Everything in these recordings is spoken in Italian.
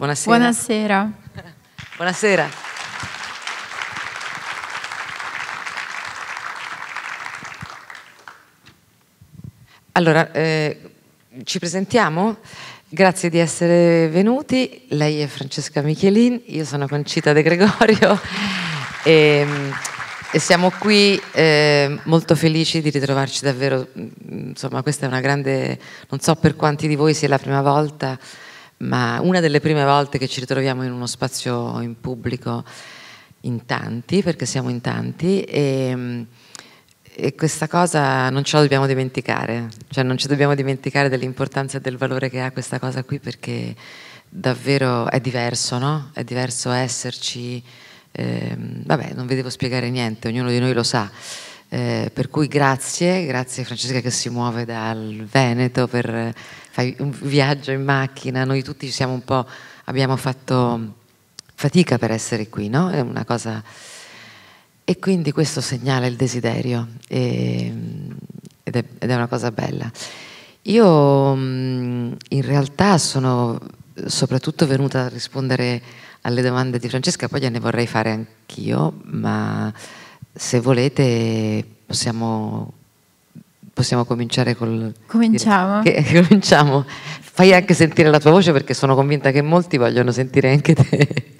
Buonasera. Buonasera. Buonasera. Allora, eh, ci presentiamo? Grazie di essere venuti. Lei è Francesca Michelin, io sono Concita De Gregorio e, ehm, e siamo qui eh, molto felici di ritrovarci davvero. Mm, insomma, questa è una grande, non so per quanti di voi sia la prima volta ma una delle prime volte che ci ritroviamo in uno spazio in pubblico in tanti, perché siamo in tanti, e, ehm, e questa cosa non ce la dobbiamo dimenticare, cioè non ci dobbiamo dimenticare dell'importanza e del valore che ha questa cosa qui perché davvero è diverso, no? È diverso esserci, eh, vabbè non vi devo spiegare niente, ognuno di noi lo sa. Eh, per cui grazie, grazie Francesca che si muove dal Veneto per eh, fare un viaggio in macchina, noi tutti ci siamo un po', abbiamo fatto fatica per essere qui, no? È una cosa... E quindi questo segnala il desiderio e, ehm, ed, è, ed, è, una cosa bella. Io mm, in realtà sono soprattutto venuta a rispondere alle domande di Francesca, poi gliene vorrei fare anch'io, ma se volete possiamo, possiamo cominciare col... Cominciamo. Che, cominciamo. Fai anche sentire la tua voce perché sono convinta che molti vogliono sentire anche te.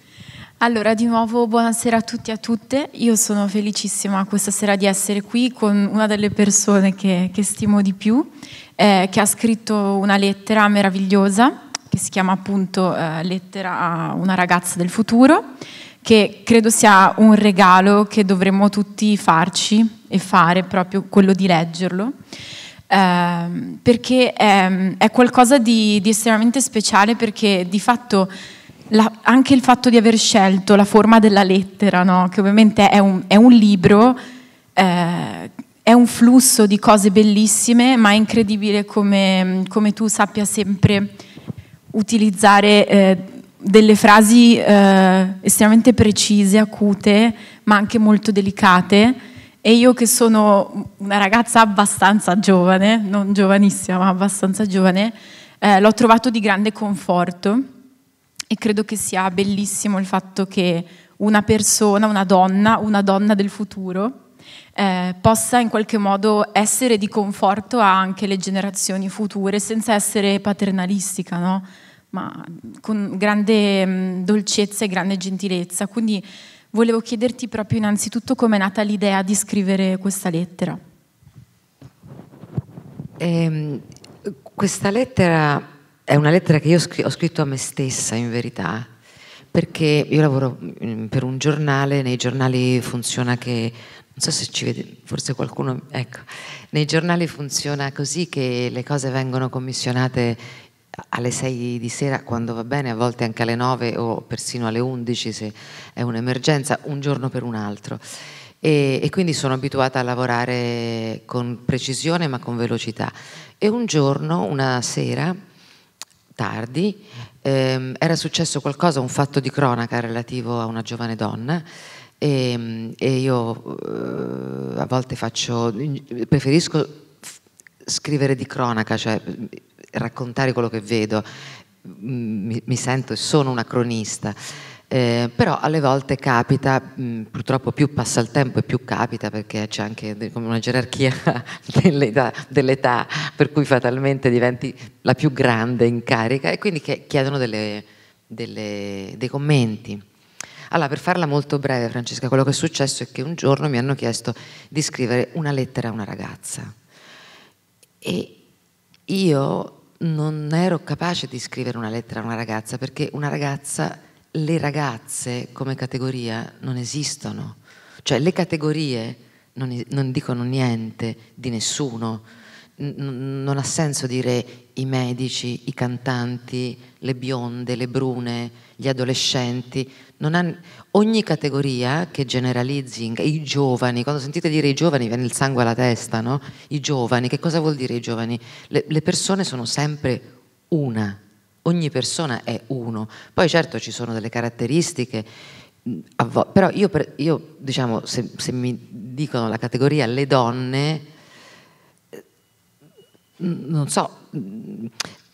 Allora, di nuovo buonasera a tutti e a tutte. Io sono felicissima questa sera di essere qui con una delle persone che, che stimo di più, eh, che ha scritto una lettera meravigliosa che si chiama appunto eh, Lettera a una ragazza del futuro che credo sia un regalo che dovremmo tutti farci e fare proprio quello di leggerlo, eh, perché è, ehm, è qualcosa di, di, estremamente speciale perché di fatto la, anche il fatto di aver scelto la forma della lettera, no? che ovviamente è un, è un libro, eh, è un flusso di cose bellissime, ma è incredibile come, come tu sappia sempre utilizzare... Eh, delle frasi eh, estremamente precise, acute, ma anche molto delicate. E io che sono una ragazza abbastanza giovane, non giovanissima, ma abbastanza giovane, eh, l'ho trovato di grande conforto e credo che sia bellissimo il fatto che una persona, una donna, una donna del futuro, eh, possa in qualche modo essere di conforto anche alle generazioni future senza essere paternalistica, no? ma con grande mm, dolcezza e grande gentilezza. Quindi volevo chiederti proprio innanzitutto come è nata l'idea di scrivere questa lettera. Eh, questa lettera è una lettera che io ho scritto a me stessa in verità, perché io lavoro mm, per un giornale, nei giornali funziona che non so se ci vede, forse qualcuno, ecco, nei giornali funziona così che le cose vengono commissionate alle 6 di sera quando va bene, a volte anche alle 9 o persino alle 11 se è un'emergenza, un giorno per un altro. E, e, quindi sono abituata a lavorare con precisione ma con velocità. E un giorno, una sera, tardi, ehm, era successo qualcosa, un fatto di cronaca relativo a una giovane donna. E, ehm, e io eh, a volte faccio, preferisco scrivere di cronaca, cioè raccontare quello che vedo, mm, mi, mi sento e sono una cronista. Eh, però alle volte capita, mh, mm, purtroppo più passa il tempo e più capita perché c'è anche come una gerarchia dell'età, dell'età, per cui fatalmente diventi la più grande in carica e quindi chiedono delle, delle, dei commenti. Allora, per farla molto breve, Francesca, quello che è successo è che un giorno mi hanno chiesto di scrivere una lettera a una ragazza e io non ero capace di scrivere una lettera a una ragazza perché una ragazza, le ragazze come categoria non esistono, cioè le categorie non, non dicono niente di nessuno, N- non ha senso dire i medici, i cantanti, le bionde, le brune, gli adolescenti, ha, ogni categoria che generalizzi, i giovani, quando sentite dire i giovani viene il sangue alla testa, no? I giovani, che cosa vuol dire i giovani? le, le persone sono sempre una, ogni persona è uno. Poi certo ci sono delle caratteristiche, però io, io diciamo, se, se, mi dicono la categoria le donne, eh, non so,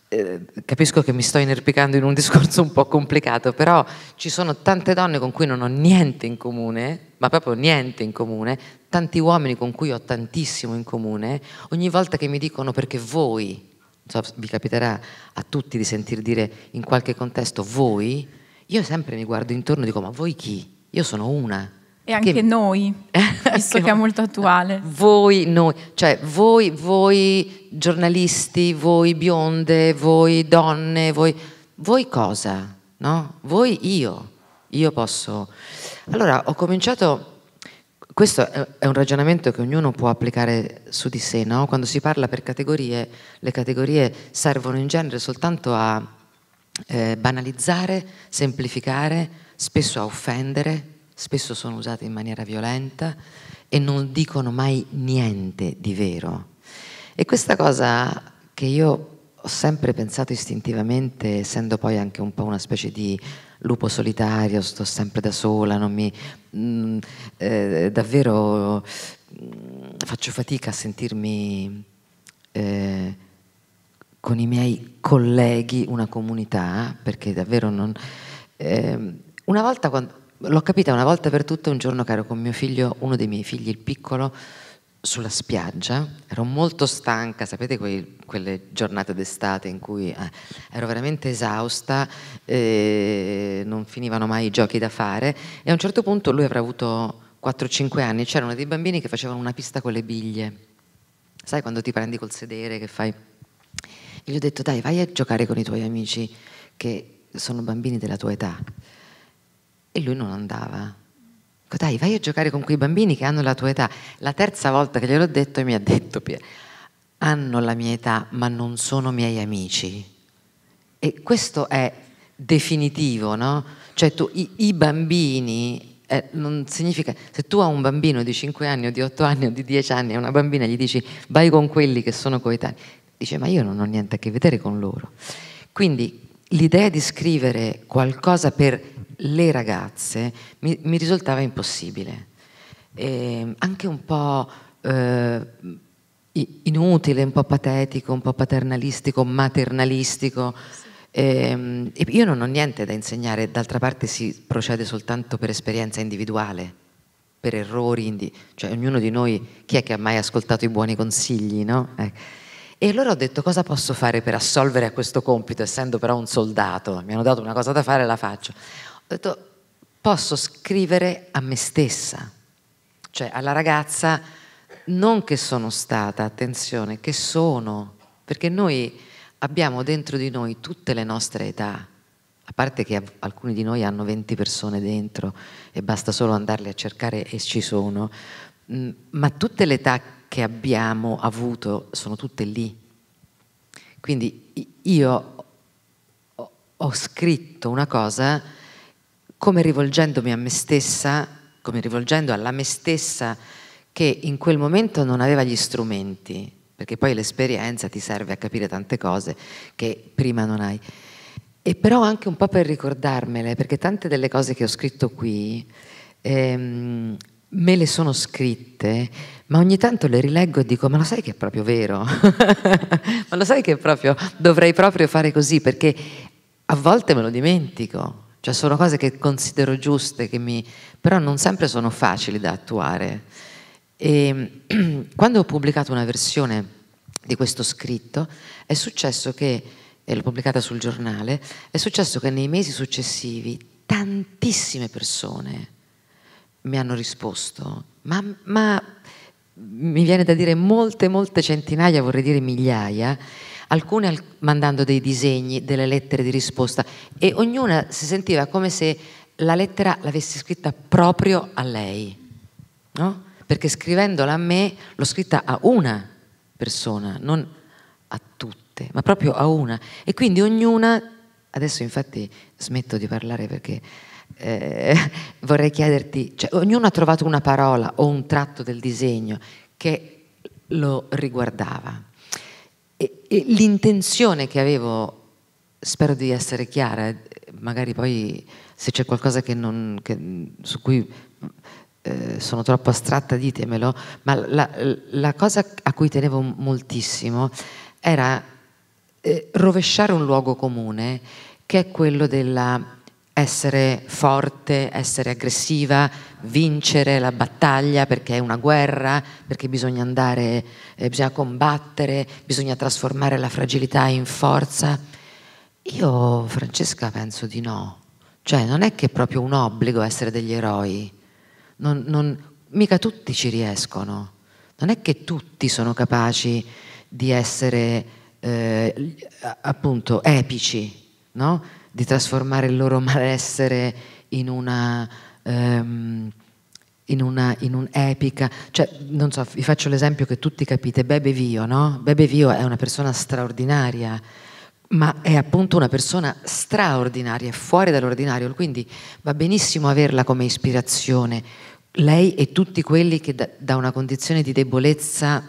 eh, capisco che mi sto inerpicando in un discorso un po' complicato, però ci sono tante donne con cui non ho niente in comune, ma proprio niente in comune, tanti uomini con cui ho tantissimo in comune, ogni volta che mi dicono perché voi, so, vi capiterà a tutti di sentir dire in qualche contesto voi, io sempre mi guardo intorno e dico ma voi chi? Io sono una. E anche che... noi, visto che è molto attuale. Voi, noi, cioè voi, voi giornalisti, voi bionde, voi donne, voi, voi cosa? No? Voi io, io posso. Allora ho cominciato, questo è un ragionamento che ognuno può applicare su di sé, no? quando si parla per categorie, le categorie servono in genere soltanto a eh, banalizzare, semplificare, spesso a offendere, spesso sono usate in maniera violenta e non dicono mai niente di vero. E questa cosa che io ho sempre pensato istintivamente, essendo poi anche un po' una specie di lupo solitario, sto sempre da sola, non mi, mh, mm, eh, davvero mh, mm, faccio fatica a sentirmi eh, con i miei colleghi una comunità, perché davvero non... Eh, una volta quando, L'ho capita una volta per tutte un giorno che ero con mio figlio, uno dei miei figli, il piccolo, sulla spiaggia. Ero molto stanca, sapete quei, quelle giornate d'estate in cui eh, ero veramente esausta, eh, non finivano mai i giochi da fare e a un certo punto lui avrà avuto 4-5 anni, c'erano dei bambini che facevano una pista con le biglie. Sai quando ti prendi col sedere che fai... E gli ho detto dai vai a giocare con i tuoi amici che sono bambini della tua età e lui non andava. Dico, dai, vai a giocare con quei bambini che hanno la tua età. La terza volta che gliel'ho detto mi ha detto, hanno la mia età ma non sono miei amici. E questo è definitivo, no? Cioè tu, i, i bambini eh, non significa, se tu a un bambino di 5 anni o di 8 anni o di 10 anni, e una bambina gli dici vai con quelli che sono coetanei, dice ma io non ho niente a che vedere con loro. Quindi l'idea di scrivere qualcosa per le ragazze mi, mi risultava impossibile, e anche un po' eh, inutile, un po' patetico, un po' paternalistico, maternalistico. Sì. Ehm, e, io non ho niente da insegnare, d'altra parte si procede soltanto per esperienza individuale, per errori, indi- cioè ognuno di noi, chi è che ha mai ascoltato i buoni consigli, no? Eh. E allora ho detto cosa posso fare per assolvere a questo compito, essendo però un soldato, mi hanno dato una cosa da fare e la faccio. Ho detto, posso scrivere a me stessa, cioè alla ragazza, non che sono stata, attenzione, che sono, perché noi abbiamo dentro di noi tutte le nostre età, a parte che alcuni di noi hanno 20 persone dentro e basta solo andarle a cercare e ci sono, mm, ma tutte le età che abbiamo avuto sono tutte lì. Quindi io ho scritto una cosa come rivolgendomi a me stessa, come rivolgendo alla me stessa che in quel momento non aveva gli strumenti, perché poi l'esperienza ti serve a capire tante cose che prima non hai. E però anche un po' per ricordarmele, perché tante delle cose che ho scritto qui ehm, me le sono scritte, ma ogni tanto le rileggo e dico, ma lo sai che è proprio vero? ma lo sai che è proprio dovrei proprio fare così, perché a volte me lo dimentico, cioè sono cose che considero giuste, che mi... però non sempre sono facili da attuare. E ehm, quando ho pubblicato una versione di questo scritto, è successo che, e l'ho pubblicata sul giornale, è successo che nei mesi successivi tantissime persone mi hanno risposto, ma, ma mi viene da dire molte, molte centinaia, vorrei dire migliaia, alcune al- mandando dei disegni, delle lettere di risposta e ognuna si sentiva come se la lettera l'avessi scritta proprio a lei, no? perché scrivendola a me l'ho scritta a una persona, non a tutte, ma proprio a una. E quindi ognuna, adesso infatti smetto di parlare perché eh, vorrei chiederti, cioè, ognuno ha trovato una parola o un tratto del disegno che lo riguardava l'intenzione che avevo, spero di essere chiara, magari poi se c'è qualcosa che non, che, su cui eh, sono troppo astratta ditemelo, ma la, la, cosa a cui tenevo moltissimo era eh, rovesciare un luogo comune che è quello della essere forte, essere aggressiva, vincere la battaglia perché è una guerra, perché bisogna andare, eh, bisogna combattere, bisogna trasformare la fragilità in forza. Io, Francesca, penso di no. Cioè, non è che è proprio un obbligo essere degli eroi. Non, non, mica tutti ci riescono. Non è che tutti sono capaci di essere eh, appunto epici, no? di trasformare il loro malessere in una... Um, in, una, in un'epica, cioè non so, vi faccio l'esempio che tutti capite, Bebe Vio, no? Bebe Vio è una persona straordinaria, ma è appunto una persona straordinaria, fuori dall'ordinario, quindi va benissimo averla come ispirazione, lei e tutti quelli che da, da una condizione di debolezza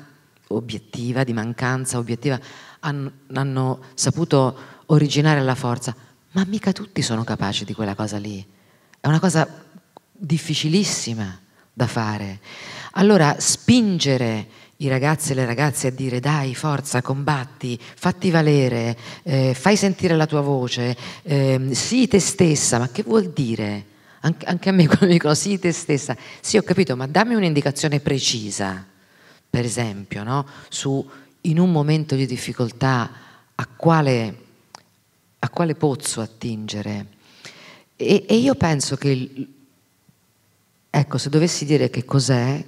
obiettiva, di mancanza obiettiva, hanno, hanno saputo originare la forza ma mica tutti sono capaci di quella cosa lì. È una cosa difficilissima da fare. Allora spingere i ragazzi e le ragazze a dire dai, forza, combatti, fatti valere, eh, fai sentire la tua voce, eh, sii te stessa, ma che vuol dire? An- anche a me quando mi dicono sii te stessa, sì ho capito, ma dammi un'indicazione precisa, per esempio, no? su in un momento di difficoltà a quale a quale pozzo attingere. E, e io penso che, il, ecco, se dovessi dire che cos'è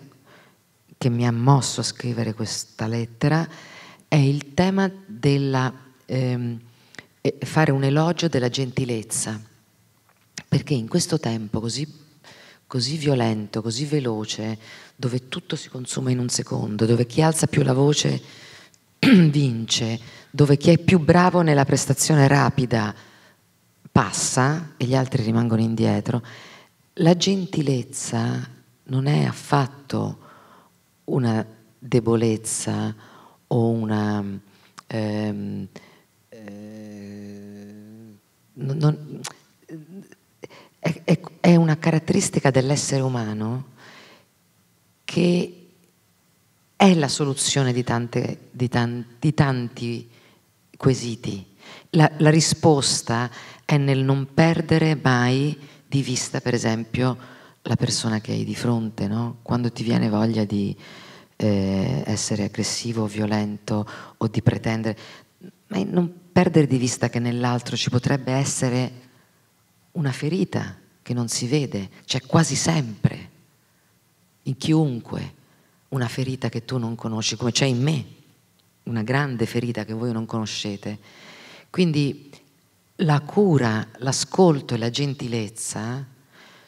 che mi ha mosso a scrivere questa lettera, è il tema della... Ehm, fare un elogio della gentilezza, perché in questo tempo così, così, violento, così veloce, dove tutto si consuma in un secondo, dove chi alza più la voce vince, dove chi è più bravo nella prestazione rapida passa e gli altri rimangono indietro, la gentilezza non è affatto una debolezza o una... Ehm, eh, non, è, è, è una caratteristica dell'essere umano che è la soluzione di, tante, di, tanti, di tanti quesiti. La, la risposta è nel non perdere mai di vista, per esempio, la persona che hai di fronte, no? quando ti viene voglia di eh, essere aggressivo violento o di pretendere, ma non perdere di vista che nell'altro ci potrebbe essere una ferita che non si vede, c'è cioè quasi sempre, in chiunque, una ferita che tu non conosci, come c'è in me una grande ferita che voi non conoscete. Quindi la cura, l'ascolto e la gentilezza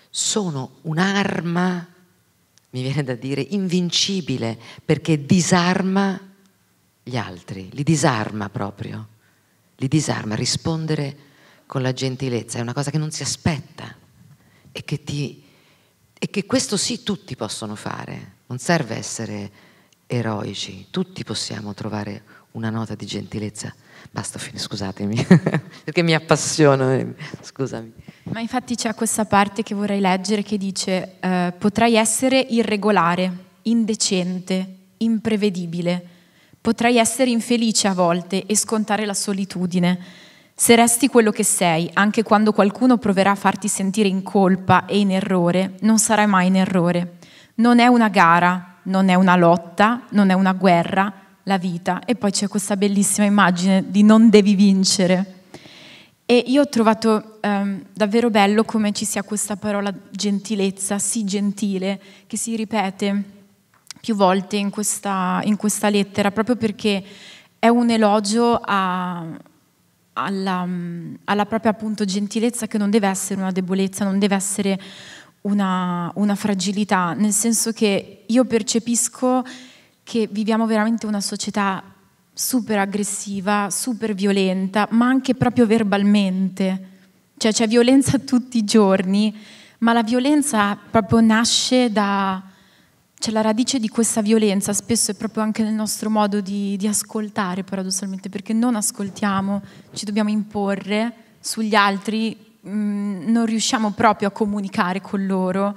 sono un'arma, mi viene da dire, invincibile, perché disarma gli altri, li disarma proprio, li disarma. Rispondere con la gentilezza è una cosa che non si aspetta e che, ti, e che questo sì tutti possono fare, non serve essere eroici, tutti possiamo trovare una nota di gentilezza. Basta, scusatemi, perché mi appassiono, eh, scusami. Ma infatti c'è questa parte che vorrei leggere che dice eh, potrai essere irregolare, indecente, imprevedibile, potrai essere infelice a volte e scontare la solitudine. Se resti quello che sei, anche quando qualcuno proverà a farti sentire in colpa e in errore, non sarai mai in errore. Non è una gara, non è una lotta, non è una guerra, la vita. E poi c'è questa bellissima immagine di non devi vincere. E io ho trovato ehm, davvero bello come ci sia questa parola gentilezza, sì gentile, che si ripete più volte in questa, in questa lettera, proprio perché è un elogio a, alla, alla propria appunto gentilezza che non deve essere una debolezza, non deve essere una, una fragilità, nel senso che io percepisco che viviamo veramente una società super aggressiva, super violenta, ma anche proprio verbalmente. Cioè c'è violenza tutti i giorni, ma la violenza proprio nasce da... Cioè la radice di questa violenza spesso è proprio anche nel nostro modo di, di ascoltare, paradossalmente, perché non ascoltiamo, ci dobbiamo imporre sugli altri Mm, non riusciamo proprio a comunicare con loro.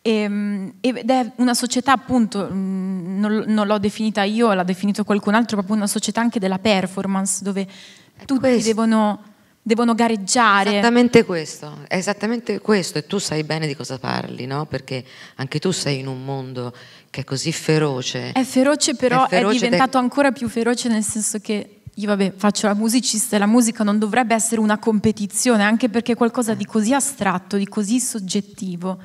Ehm, ed è una società appunto, mm, non, l'ho definita io, l'ha definito qualcun altro, proprio una società anche della performance dove tutti devono, devono, gareggiare. Esattamente questo, è esattamente questo e tu sai bene di cosa parli, no? perché anche tu sei in un mondo che è così feroce. È feroce però è, feroce è diventato è... ancora più feroce nel senso che io vabbè faccio la musicista e la musica non dovrebbe essere una competizione, anche perché è qualcosa di così astratto, di così soggettivo,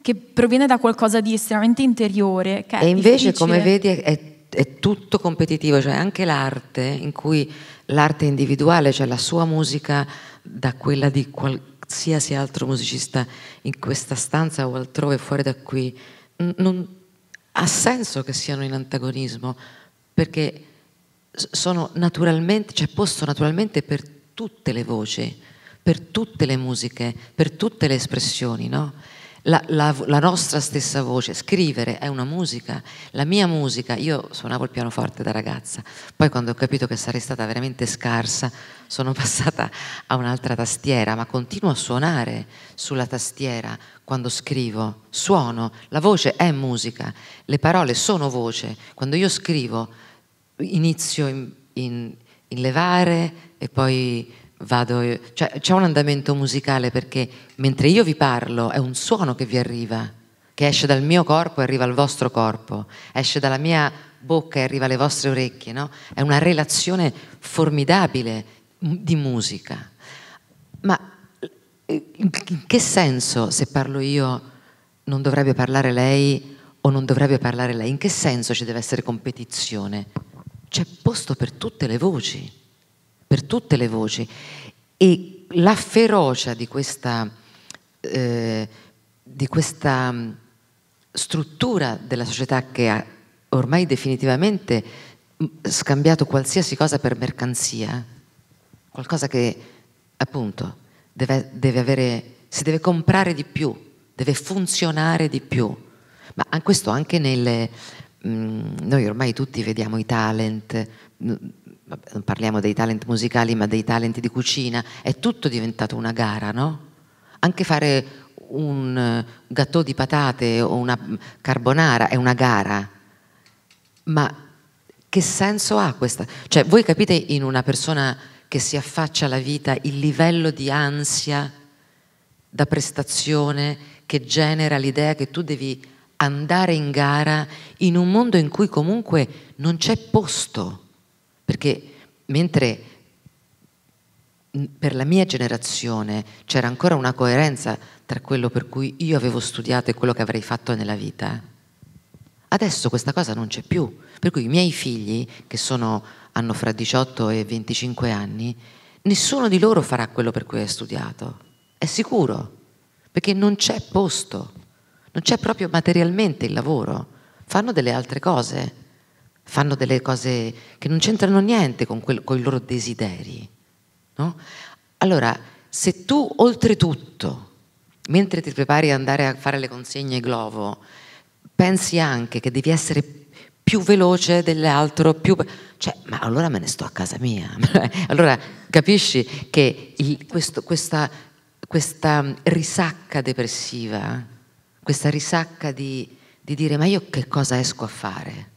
che proviene da qualcosa di estremamente interiore. e invece difficile. come vedi è, è, tutto competitivo, cioè anche l'arte, in cui l'arte individuale, cioè la sua musica da quella di qualsiasi altro musicista in questa stanza o altrove fuori da qui, non, ha senso che siano in antagonismo, perché sono naturalmente, cioè posto naturalmente per tutte le voci, per tutte le musiche, per tutte le espressioni, no? La, la, la, nostra stessa voce, scrivere è una musica, la mia musica, io suonavo il pianoforte da ragazza, poi quando ho capito che sarei stata veramente scarsa sono passata a un'altra tastiera, ma continuo a suonare sulla tastiera quando scrivo, suono, la voce è musica, le parole sono voce, quando io scrivo inizio in, in, in levare e poi vado... Cioè, c'è un andamento musicale perché mentre io vi parlo è un suono che vi arriva, che esce dal mio corpo e arriva al vostro corpo, esce dalla mia bocca e arriva alle vostre orecchie, no? È una relazione formidabile di musica. Ma eh, in che senso se parlo io non dovrebbe parlare lei o non dovrebbe parlare lei? In che senso ci deve essere competizione? c'è posto per tutte le voci, per tutte le voci. E la ferocia di questa, eh, di questa mm, struttura della società che ha ormai definitivamente mm, scambiato qualsiasi cosa per mercanzia, qualcosa che appunto deve, deve avere, si deve comprare di più, deve funzionare di più, ma questo anche nelle, Mm, noi ormai tutti vediamo i talent, mm, non parliamo dei talent musicali ma dei talent di cucina, è tutto diventato una gara, no? Anche fare un eh, gatto di patate o una mm, carbonara è una gara, ma che senso ha questa? Cioè voi capite in una persona che si affaccia alla vita il livello di ansia da prestazione che genera l'idea che tu devi andare in gara in un mondo in cui comunque non c'è posto, perché mentre per la mia generazione c'era ancora una coerenza tra quello per cui io avevo studiato e quello che avrei fatto nella vita, adesso questa cosa non c'è più, per cui i miei figli, che sono, hanno fra 18 e 25 anni, nessuno di loro farà quello per cui ha studiato, è sicuro, perché non c'è posto non c'è proprio materialmente il lavoro, fanno delle altre cose, fanno delle cose che non c'entrano niente con, quel, con i loro desideri. No? Allora, se tu oltretutto, mentre ti prepari ad andare a fare le consegne Glovo, pensi anche che devi essere più veloce dell'altro, più... cioè, ma allora me ne sto a casa mia. allora capisci che il, questo, questa, questa risacca depressiva questa risacca di, di, dire ma io che cosa esco a fare?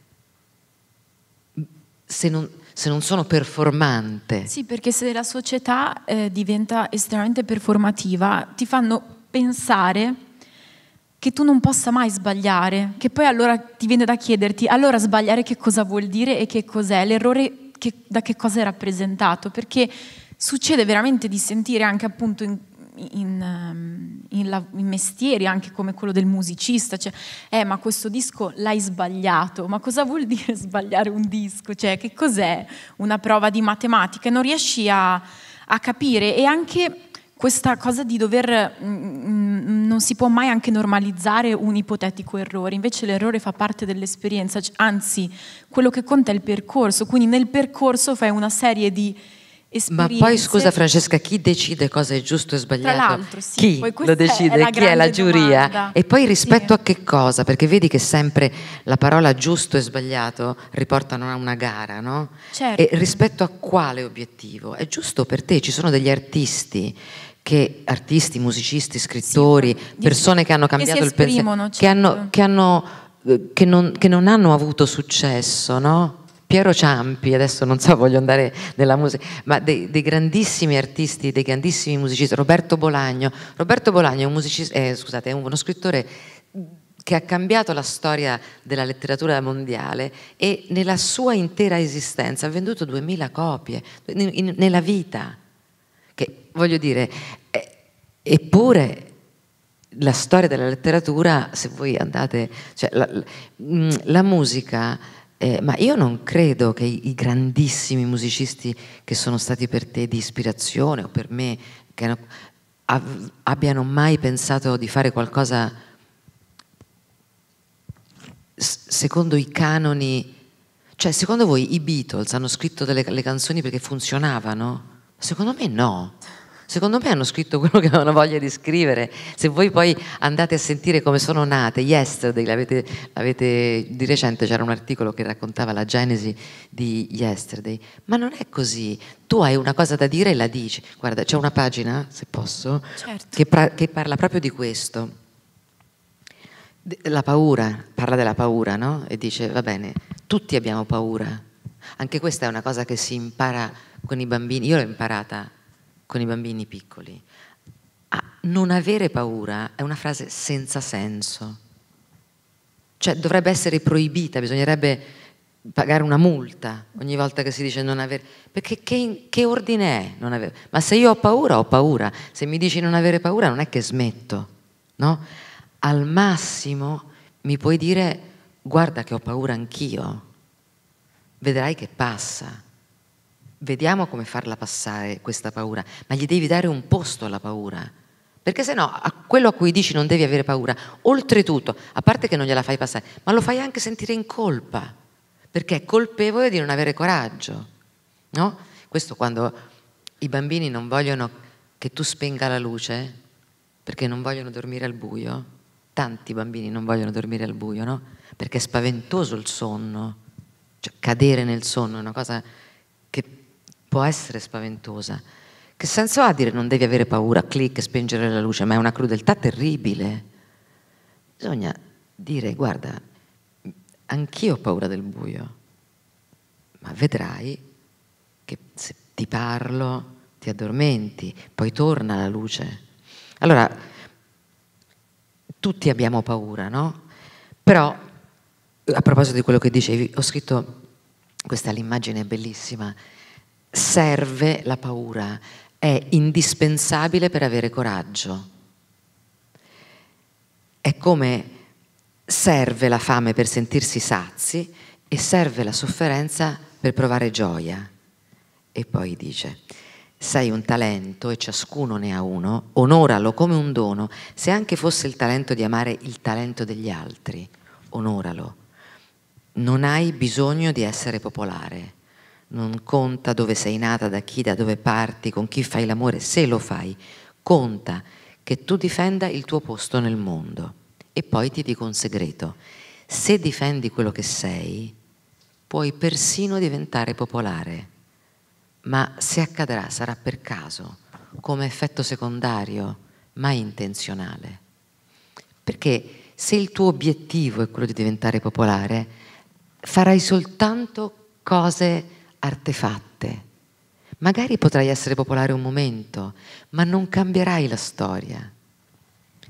Se non, se non sono performante. Sì, perché se la società eh, diventa estremamente performativa, ti fanno pensare che tu non possa mai sbagliare, che poi allora ti viene da chiederti, allora sbagliare che cosa vuol dire e che cos'è, l'errore che, da che cosa è rappresentato, perché succede veramente di sentire anche appunto in, in, ehm, in, in, mestieri anche come quello del musicista, cioè, eh, ma questo disco l'hai sbagliato, ma cosa vuol dire sbagliare un disco? Cioè, che cos'è una prova di matematica? Non riesci a, a capire e anche questa cosa di dover, mh, mm, mm, non si può mai anche normalizzare un ipotetico errore, invece l'errore fa parte dell'esperienza, anzi quello che conta è il percorso, quindi nel percorso fai una serie di ma poi scusa Francesca, chi decide cosa è giusto e sbagliato? Tra l'altro, sì. Chi lo decide? È chi è la giuria? Domanda. E poi rispetto sì. a che cosa? Perché vedi che sempre la parola giusto e sbagliato riportano a una gara, no? Certo. E rispetto a quale obiettivo? È giusto per te? Ci sono degli artisti che artisti, musicisti, scrittori, sì, persone che hanno cambiato che il pensiero, certo. che, hanno, che, eh, hanno, che, non, che non hanno avuto successo, no? Piero Ciampi, adesso non so, voglio andare nella musica, ma dei, dei grandissimi artisti, dei grandissimi musicisti, Roberto Bolagno. Roberto Bolagno è, un musicista, eh, scusate, è uno scrittore che ha cambiato la storia della letteratura mondiale e nella sua intera esistenza ha venduto 2000 copie, in, in, nella vita. Che voglio dire, eh, eppure la storia della letteratura, se voi andate, cioè la, la, mm, la musica eh, ma io non credo che i grandissimi musicisti che sono stati per te di ispirazione o per me che, av, abbiano mai pensato di fare qualcosa secondo i canoni. Cioè, secondo voi i Beatles hanno scritto delle canzoni perché funzionavano? Secondo me no. Secondo me hanno scritto quello che avevano voglia di scrivere. Se voi poi andate a sentire come sono nate, Yesterday, l'avete, l'avete, di recente c'era un articolo che raccontava la genesi di Yesterday, ma non è così. Tu hai una cosa da dire e la dici. Guarda, c'è una pagina, se posso, certo. che, pra- che parla proprio di questo. La paura, parla della paura, no? E dice, va bene, tutti abbiamo paura. Anche questa è una cosa che si impara con i bambini. Io l'ho imparata con i bambini piccoli. A ah, non avere paura è una frase senza senso. Cioè dovrebbe essere proibita, bisognerebbe pagare una multa ogni volta che si dice non avere... Perché che, che ordine è non avere? Ma se io ho paura, ho paura. Se mi dici non avere paura non è che smetto, no? Al massimo mi puoi dire guarda che ho paura anch'io, vedrai che passa vediamo come farla passare questa paura, ma gli devi dare un posto alla paura, perché se no a quello a cui dici non devi avere paura, oltretutto, a parte che non gliela fai passare, ma lo fai anche sentire in colpa, perché è colpevole di non avere coraggio, no? Questo quando i bambini non vogliono che tu spenga la luce, perché non vogliono dormire al buio, tanti bambini non vogliono dormire al buio, no? Perché è spaventoso il sonno, cioè cadere nel sonno è una cosa può essere spaventosa. Che senso ha dire non devi avere paura, clic, spengere la luce, ma è una crudeltà terribile. Bisogna dire, guarda, anch'io ho paura del buio, ma vedrai che se ti parlo ti addormenti, poi torna la luce. Allora, tutti abbiamo paura, no? Però, a proposito di quello che dicevi, ho scritto questa l'immagine bellissima serve la paura, è indispensabile per avere coraggio. È come serve la fame per sentirsi sazi e serve la sofferenza per provare gioia. E poi dice, sei un talento e ciascuno ne ha uno, onoralo come un dono, se anche fosse il talento di amare il talento degli altri, onoralo. Non hai bisogno di essere popolare, non conta dove sei nata, da chi, da dove parti, con chi fai l'amore, se lo fai. Conta che tu difenda il tuo posto nel mondo. E poi ti dico un segreto. Se difendi quello che sei, puoi persino diventare popolare. Ma se accadrà sarà per caso, come effetto secondario, mai intenzionale. Perché se il tuo obiettivo è quello di diventare popolare, farai soltanto cose artefatte. Magari potrai essere popolare un momento, ma non cambierai la storia.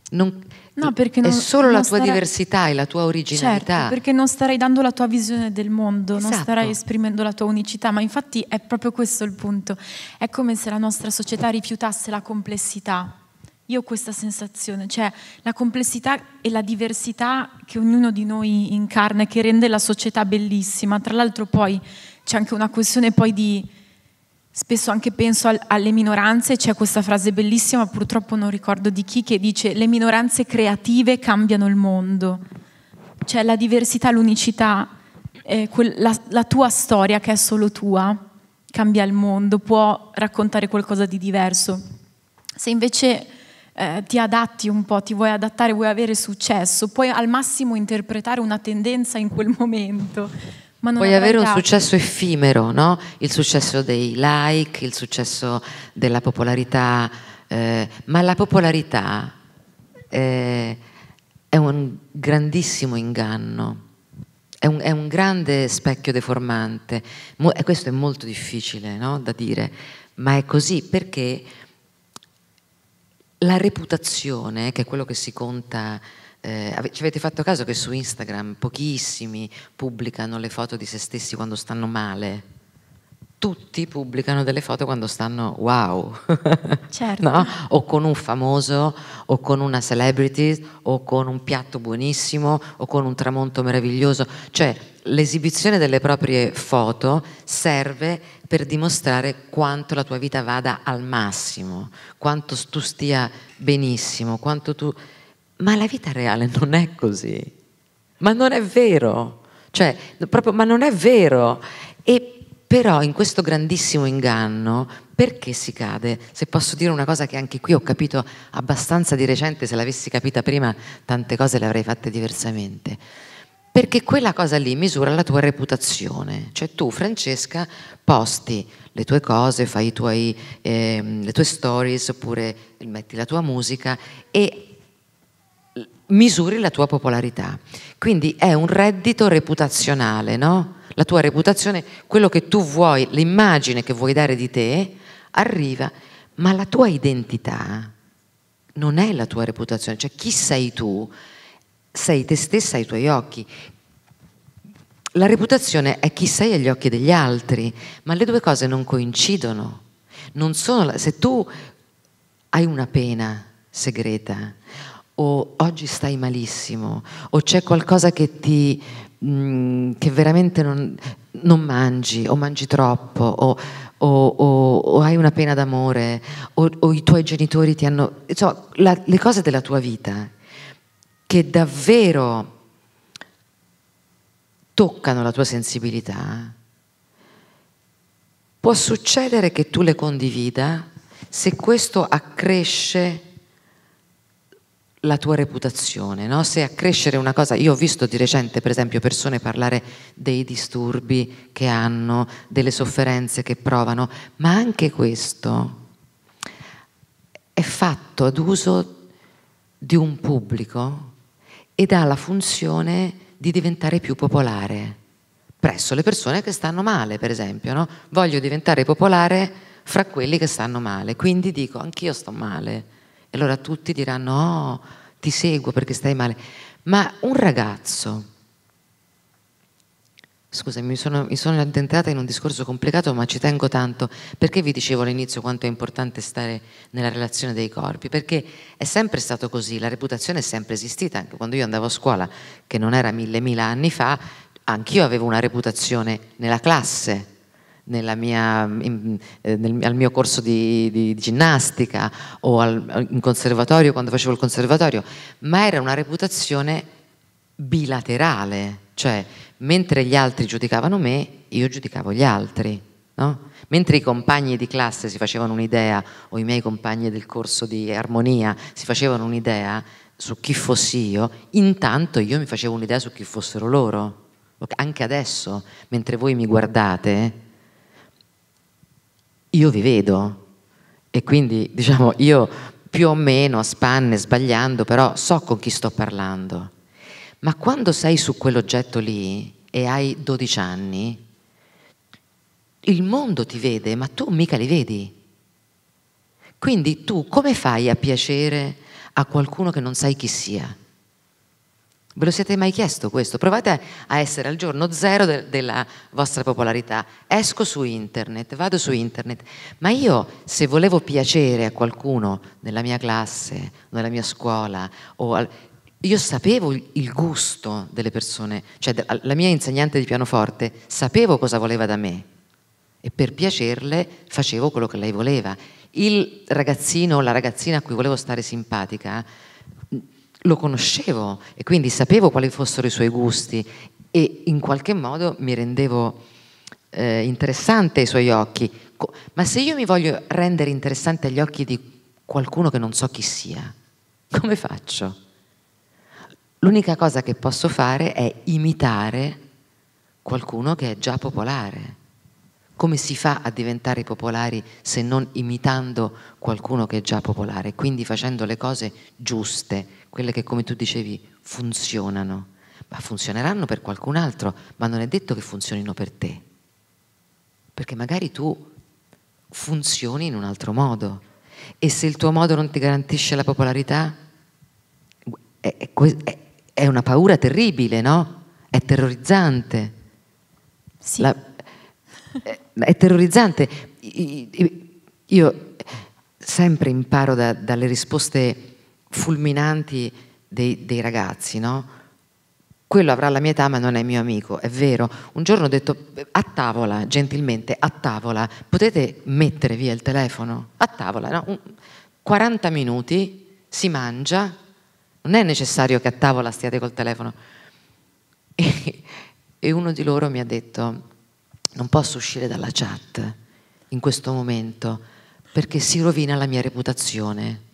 Non, no, perché non, è solo la tua starei, diversità e la tua originalità. Certo, perché non starai dando la tua visione del mondo, esatto. non starai esprimendo la tua unicità, ma infatti è proprio questo il punto. È come se la nostra società rifiutasse la complessità. Io ho questa sensazione, cioè la complessità e la diversità che ognuno di noi incarna e che rende la società bellissima. Tra l'altro poi c'è anche una questione poi di, spesso anche penso al, alle minoranze, c'è questa frase bellissima, purtroppo non ricordo di chi, che dice le minoranze creative cambiano il mondo, cioè la diversità, l'unicità, eh, quel, la, la tua storia che è solo tua cambia il mondo, può raccontare qualcosa di diverso. Se invece eh, ti adatti un po', ti vuoi adattare, vuoi avere successo, puoi al massimo interpretare una tendenza in quel momento Puoi avere un successo effimero, no? il successo dei like, il successo della popolarità, eh, ma la popolarità eh, è un grandissimo inganno, è un, è un, grande specchio deformante e questo è molto difficile no? da dire, ma è così perché la reputazione, che è quello che si conta eh, ci avete fatto caso che su Instagram pochissimi pubblicano le foto di se stessi quando stanno male? Tutti pubblicano delle foto quando stanno wow, certo. no? o con un famoso, o con una celebrity, o con un piatto buonissimo, o con un tramonto meraviglioso. Cioè l'esibizione delle proprie foto serve per dimostrare quanto la tua vita vada al massimo, quanto tu stia benissimo, quanto tu ma la vita reale non è così. Ma non è vero. Cioè, proprio, ma non è vero. E però in questo grandissimo inganno, perché si cade? Se posso dire una cosa che anche qui ho capito abbastanza di recente, se l'avessi capita prima, tante cose le avrei fatte diversamente. Perché quella cosa lì misura la tua reputazione. Cioè tu, Francesca, posti le tue cose, fai tuoi, eh, le tue stories oppure metti la tua musica e misuri la tua popolarità. Quindi è un reddito reputazionale, no? La tua reputazione, quello che tu vuoi, l'immagine che vuoi dare di te, arriva, ma la tua identità non è la tua reputazione, cioè chi sei tu? Sei te stessa ai tuoi occhi. La reputazione è chi sei agli occhi degli altri, ma le due cose non coincidono. Non sono, se tu hai una pena segreta, o oggi stai malissimo o c'è qualcosa che ti mh, mm, che veramente non, non, mangi o mangi troppo o, o, o, o hai una pena d'amore o, i tuoi genitori ti hanno insomma la, le cose della tua vita che davvero toccano la tua sensibilità può succedere che tu le condivida se questo accresce la tua reputazione, no? se accrescere una cosa, io ho visto di recente per esempio persone parlare dei disturbi che hanno, delle sofferenze che provano, ma anche questo è fatto ad uso di un pubblico ed ha la funzione di diventare più popolare presso le persone che stanno male, per esempio. No? Voglio diventare popolare fra quelli che stanno male, quindi dico anch'io sto male allora tutti diranno, oh, ti seguo perché stai male. Ma un ragazzo, scusami, mi sono, mi sono addentrata in un discorso complicato, ma ci tengo tanto, perché vi dicevo all'inizio quanto è importante stare nella relazione dei corpi? Perché è sempre stato così, la reputazione è sempre esistita, anche quando io andavo a scuola, che non era mille mila anni fa, anch'io avevo una reputazione nella classe, mia, in, eh, nel, al mio corso di, di, ginnastica o al, in conservatorio quando facevo il conservatorio, ma era una reputazione bilaterale, cioè mentre gli altri giudicavano me, io giudicavo gli altri. No? Mentre i compagni di classe si facevano un'idea, o i miei compagni del corso di armonia si facevano un'idea su chi fossi io, intanto io mi facevo un'idea su chi fossero loro. Anche adesso, mentre voi mi guardate, io vi vedo e quindi diciamo io più o meno a spanne sbagliando, però so con chi sto parlando. Ma quando sei su quell'oggetto lì e hai 12 anni, il mondo ti vede, ma tu mica li vedi. Quindi tu come fai a piacere a qualcuno che non sai chi sia? Ve lo siete mai chiesto questo? Provate a essere al giorno zero de della vostra popolarità. Esco su internet, vado su internet, ma io se volevo piacere a qualcuno nella mia classe, nella mia scuola, io sapevo il gusto delle persone, cioè la mia insegnante di pianoforte sapevo cosa voleva da me e per piacerle facevo quello che lei voleva. Il ragazzino o la ragazzina a cui volevo stare simpatica lo conoscevo e quindi sapevo quali fossero i suoi gusti e in qualche modo mi rendevo eh, interessante ai suoi occhi. Ma se io mi voglio rendere interessante agli occhi di qualcuno che non so chi sia, come faccio? L'unica cosa che posso fare è imitare qualcuno che è già popolare. Come si fa a diventare popolari se non imitando qualcuno che è già popolare? Quindi facendo le cose giuste, quelle che come tu dicevi funzionano, ma funzioneranno per qualcun altro, ma non è detto che funzionino per te, perché magari tu funzioni in un altro modo e se il tuo modo non ti garantisce la popolarità, è, è, è una paura terribile, no? È terrorizzante. Sì. La, è, è terrorizzante. Io sempre imparo da, dalle risposte fulminanti dei, dei ragazzi, no? Quello avrà la mia età ma non è mio amico, è vero. Un giorno ho detto a tavola, gentilmente, a tavola, potete mettere via il telefono? A tavola, no? 40 minuti, si mangia, non è necessario che a tavola stiate col telefono. E, e uno di loro mi ha detto, non posso uscire dalla chat in questo momento perché si rovina la mia reputazione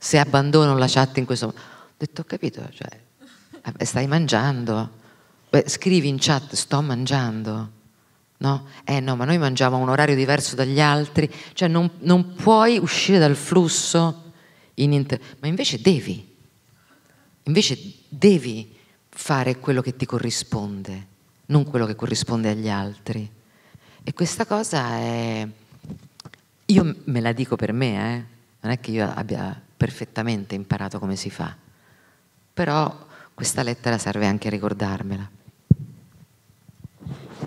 se abbandono la chat in questo momento. Ho detto, ho capito, cioè, ah, stai mangiando. Beh, scrivi in chat, sto mangiando. No? Eh no, ma noi mangiamo a un orario diverso dagli altri, cioè non, non puoi uscire dal flusso, in inter- ma invece devi, invece devi fare quello che ti corrisponde, non quello che corrisponde agli altri. E questa cosa è, io me la dico per me, eh? non è che io abbia perfettamente imparato come si fa, però questa lettera serve anche a ricordarmela.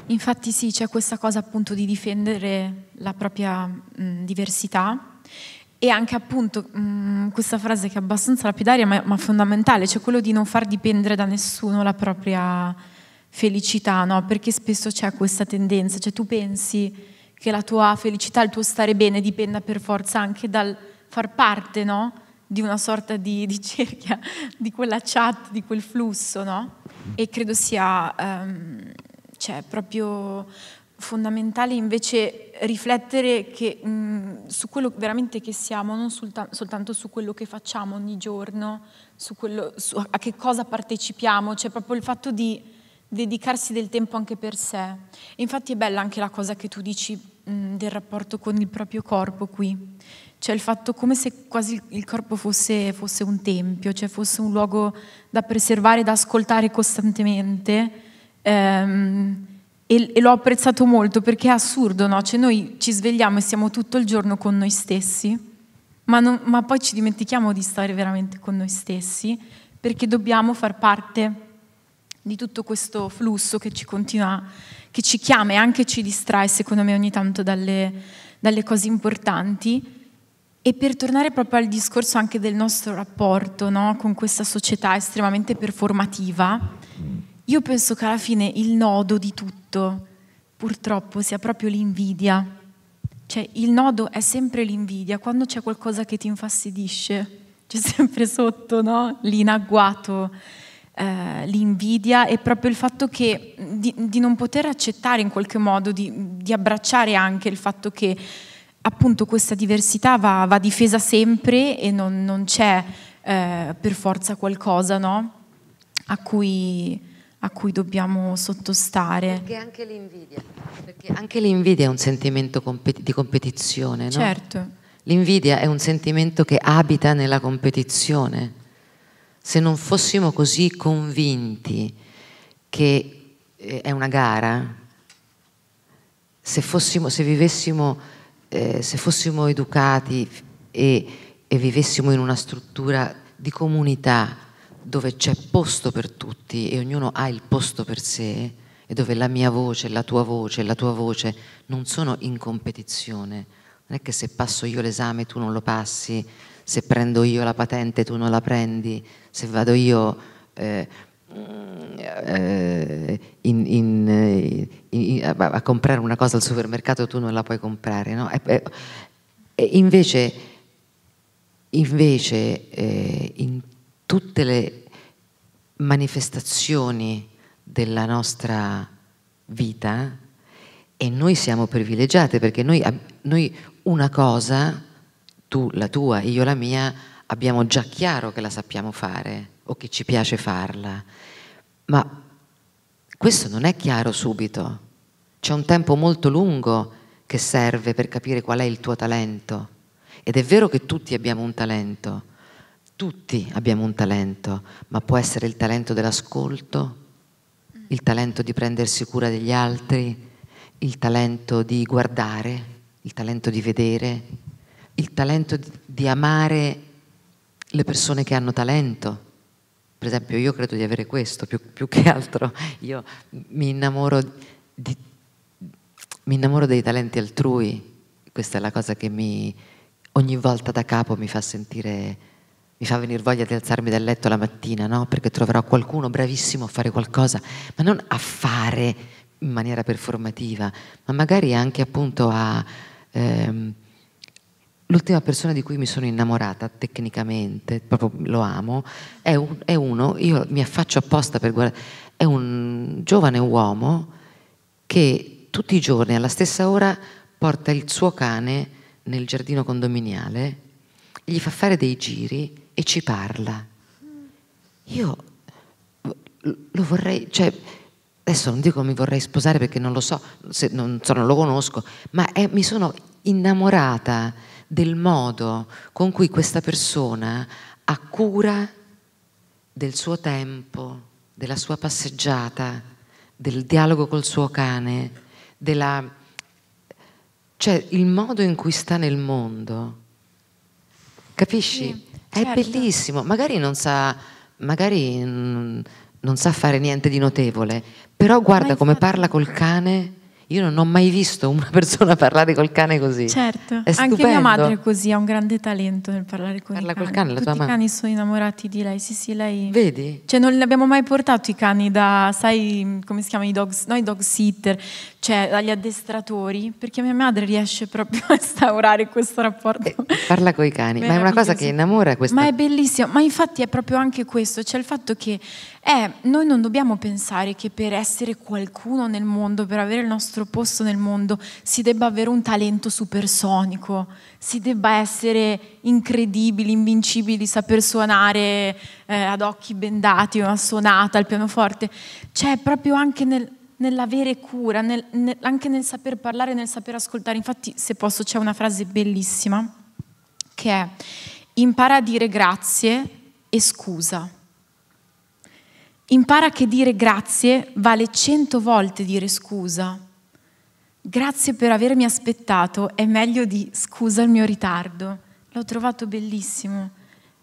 Infatti sì, c'è questa cosa appunto di difendere la propria mh, diversità e anche appunto mh, questa frase che è abbastanza lapidaria ma, ma, fondamentale, cioè quello di non far dipendere da nessuno la propria felicità, no? perché spesso c'è questa tendenza, cioè tu pensi che la tua felicità, il tuo stare bene dipenda per forza anche dal far parte no? di una sorta di, di, cerchia, di quella chat, di quel flusso, no? E credo sia um, cioè, proprio fondamentale invece riflettere che, mh, mm, su quello veramente che siamo, non soltanto su quello che facciamo ogni giorno, su, quello, su a che cosa partecipiamo, cioè proprio il fatto di dedicarsi del tempo anche per sé. E infatti è bella anche la cosa che tu dici mh, mm, del rapporto con il proprio corpo qui cioè il fatto come se quasi il corpo fosse, fosse un tempio, cioè fosse un luogo da preservare, da ascoltare costantemente. Ehm, e, e, l'ho apprezzato molto perché è assurdo, no? Cioè noi ci svegliamo e siamo tutto il giorno con noi stessi, ma, non, ma poi ci dimentichiamo di stare veramente con noi stessi perché dobbiamo far parte di tutto questo flusso che ci continua, che ci chiama e anche ci distrae, secondo me, ogni tanto dalle, dalle cose importanti e per tornare proprio al discorso anche del nostro rapporto no, con questa società estremamente performativa, io penso che alla fine il nodo di tutto purtroppo sia proprio l'invidia. Cioè il nodo è sempre l'invidia, quando c'è qualcosa che ti infastidisce, c'è sempre sotto no? l'inagguato, eh, l'invidia e proprio il fatto che di, di, non poter accettare in qualche modo, di, di abbracciare anche il fatto che appunto questa diversità va, va difesa sempre e non, non c'è eh, per forza qualcosa no? a, cui, a, cui, dobbiamo sottostare. Perché anche l'invidia, perché anche l'invidia è un sentimento competi di competizione, no? Certo. L'invidia è un sentimento che abita nella competizione. Se non fossimo così convinti che eh, è una gara, se, fossimo, se vivessimo eh, se fossimo educati e, e vivessimo in una struttura di comunità dove c'è posto per tutti e ognuno ha il posto per sé e dove la mia voce, la tua voce, la tua voce non sono in competizione. Non è che se passo io l'esame tu non lo passi, se prendo io la patente tu non la prendi, se vado io... Eh, Mm, eh, in, eh, in, in, a, a, comprare una cosa al supermercato tu non la puoi comprare. No? E, e invece, invece eh, in tutte le manifestazioni della nostra vita, e noi siamo privilegiate perché noi, noi una cosa, tu la tua, io la mia, abbiamo già chiaro che la sappiamo fare o che ci piace farla ma questo non è chiaro subito, c'è un tempo molto lungo che serve per capire qual è il tuo talento. Ed è vero che tutti abbiamo un talento, tutti abbiamo un talento, ma può essere il talento dell'ascolto, il talento di prendersi cura degli altri, il talento di guardare, il talento di vedere, il talento di amare le persone che hanno talento per esempio io credo di avere questo, più, più che altro io mi innamoro, di, mi innamoro dei talenti altrui, questa è la cosa che mi, ogni volta da capo mi fa sentire, mi fa venire voglia di alzarmi dal letto la mattina, no? perché troverò qualcuno bravissimo a fare qualcosa, ma non a fare in maniera performativa, ma magari anche appunto a... Ehm, l'ultima persona di cui mi sono innamorata tecnicamente, proprio lo amo, è, un, è uno, io mi affaccio apposta per guardare, è un giovane uomo che tutti i giorni alla stessa ora porta il suo cane nel giardino condominiale, gli fa fare dei giri e ci parla. Io lo vorrei, cioè, adesso non dico mi vorrei sposare perché non lo so, non, so non, lo conosco, ma è, mi sono innamorata del modo con cui questa persona ha cura del suo tempo, della sua passeggiata, del dialogo col suo cane, della... cioè il modo in cui sta nel mondo. Capisci? Sì, certo. È bellissimo, magari non sa, magari non sa fare niente di notevole, però guarda come parla col cane io non ho mai visto una persona parlare col cane così. Certo, anche mia madre è così, ha un grande talento nel parlare con Parla i cani. cane, la Tutti tua i madre. cani sono innamorati di lei, sì sì, lei... Vedi? Cioè non le abbiamo mai portato i cani da, sai, come si chiama, i dog, no, i dog sitter, cioè dagli addestratori, perché mia madre riesce proprio a instaurare questo rapporto. Eh, parla con i cani, ma è una cosa che innamora questa... Ma è bellissimo, ma infatti è proprio anche questo, cioè il fatto che è eh, noi non dobbiamo pensare che per essere qualcuno nel mondo, per avere il nostro posto nel mondo, si debba avere un talento supersonico, si debba essere incredibili, invincibili, saper suonare eh, ad occhi bendati una suonata al pianoforte. C'è proprio anche nel, nell'avere cura, nel, nel, anche nel saper parlare, nel saper ascoltare. Infatti, se posso, c'è una frase bellissima che è impara a dire grazie e scusa Impara che dire grazie vale cento volte dire scusa. Grazie per avermi aspettato è meglio di scusa il mio ritardo. L'ho trovato bellissimo.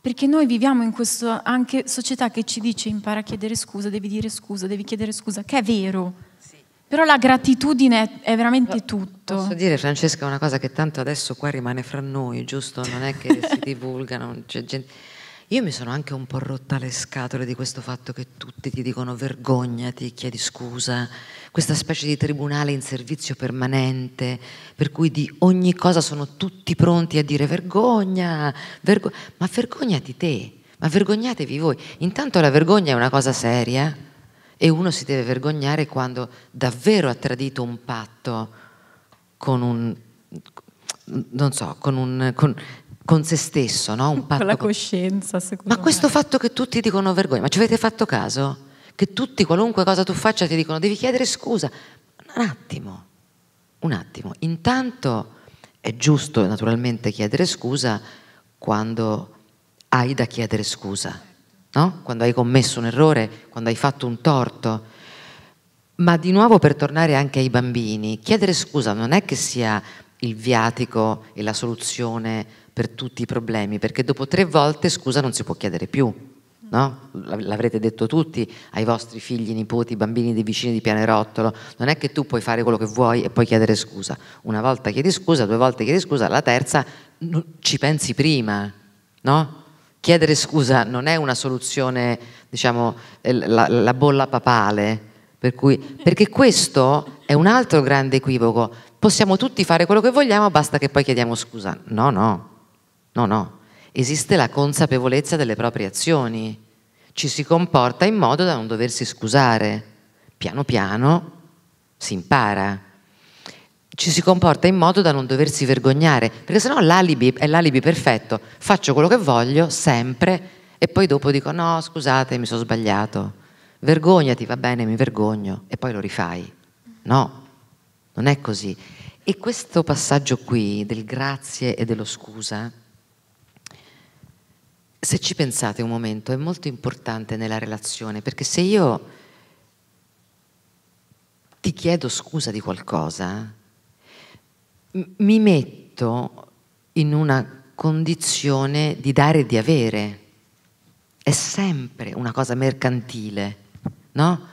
Perché noi viviamo in questa anche società che ci dice impara a chiedere scusa, devi dire scusa, devi chiedere scusa, che è vero. Però la gratitudine è veramente tutto. Posso dire, Francesca, una cosa che tanto adesso qua rimane fra noi, giusto? Non è che si divulga, non c'è gente io mi sono anche un po' rotta le scatole di questo fatto che tutti ti dicono vergognati, chiedi scusa, questa specie di tribunale in servizio permanente, per cui di ogni cosa sono tutti pronti a dire vergogna, vergo- ma vergognati te, ma vergognatevi voi. Intanto la vergogna è una cosa seria e uno si deve vergognare quando davvero ha tradito un patto con un... non so, con un... Con, con se stesso, no? Un patto con la coscienza, secondo ma me. questo fatto che tutti dicono vergogna, ma ci avete fatto caso? Che tutti, qualunque cosa tu faccia, ti dicono devi chiedere scusa. Un attimo, un attimo. Intanto è giusto naturalmente chiedere scusa quando hai da chiedere scusa, no? Quando hai commesso un errore, quando hai fatto un torto. Ma di nuovo per tornare anche ai bambini, chiedere scusa non è che sia il viatico e la soluzione per tutti i problemi, perché dopo tre volte scusa non si può chiedere più. No? L'avrete detto tutti ai vostri figli, nipoti, bambini dei vicini di pianerottolo, non è che tu puoi fare quello che vuoi e poi chiedere scusa. Una volta chiedi scusa, due volte chiedi scusa, la terza ci pensi prima, no? Chiedere scusa non è una soluzione, diciamo, eh, la, la bolla papale, per cui, perché questo è un altro grande equivoco. Possiamo tutti fare quello che vogliamo, basta che poi chiediamo scusa. No, no, No, no, esiste la consapevolezza delle proprie azioni, ci si comporta in modo da non doversi scusare, piano piano si impara, ci si comporta in modo da non doversi vergognare, perché sennò l'alibi è l'alibi perfetto, faccio quello che voglio sempre e poi dopo dico no scusate mi sono sbagliato, vergognati va bene mi vergogno e poi lo rifai. No, non è così. E questo passaggio qui del grazie e dello scusa se ci pensate un momento, è molto importante nella relazione, perché se io ti chiedo scusa di qualcosa, mi metto in una condizione di dare e di avere. È sempre una cosa mercantile, no?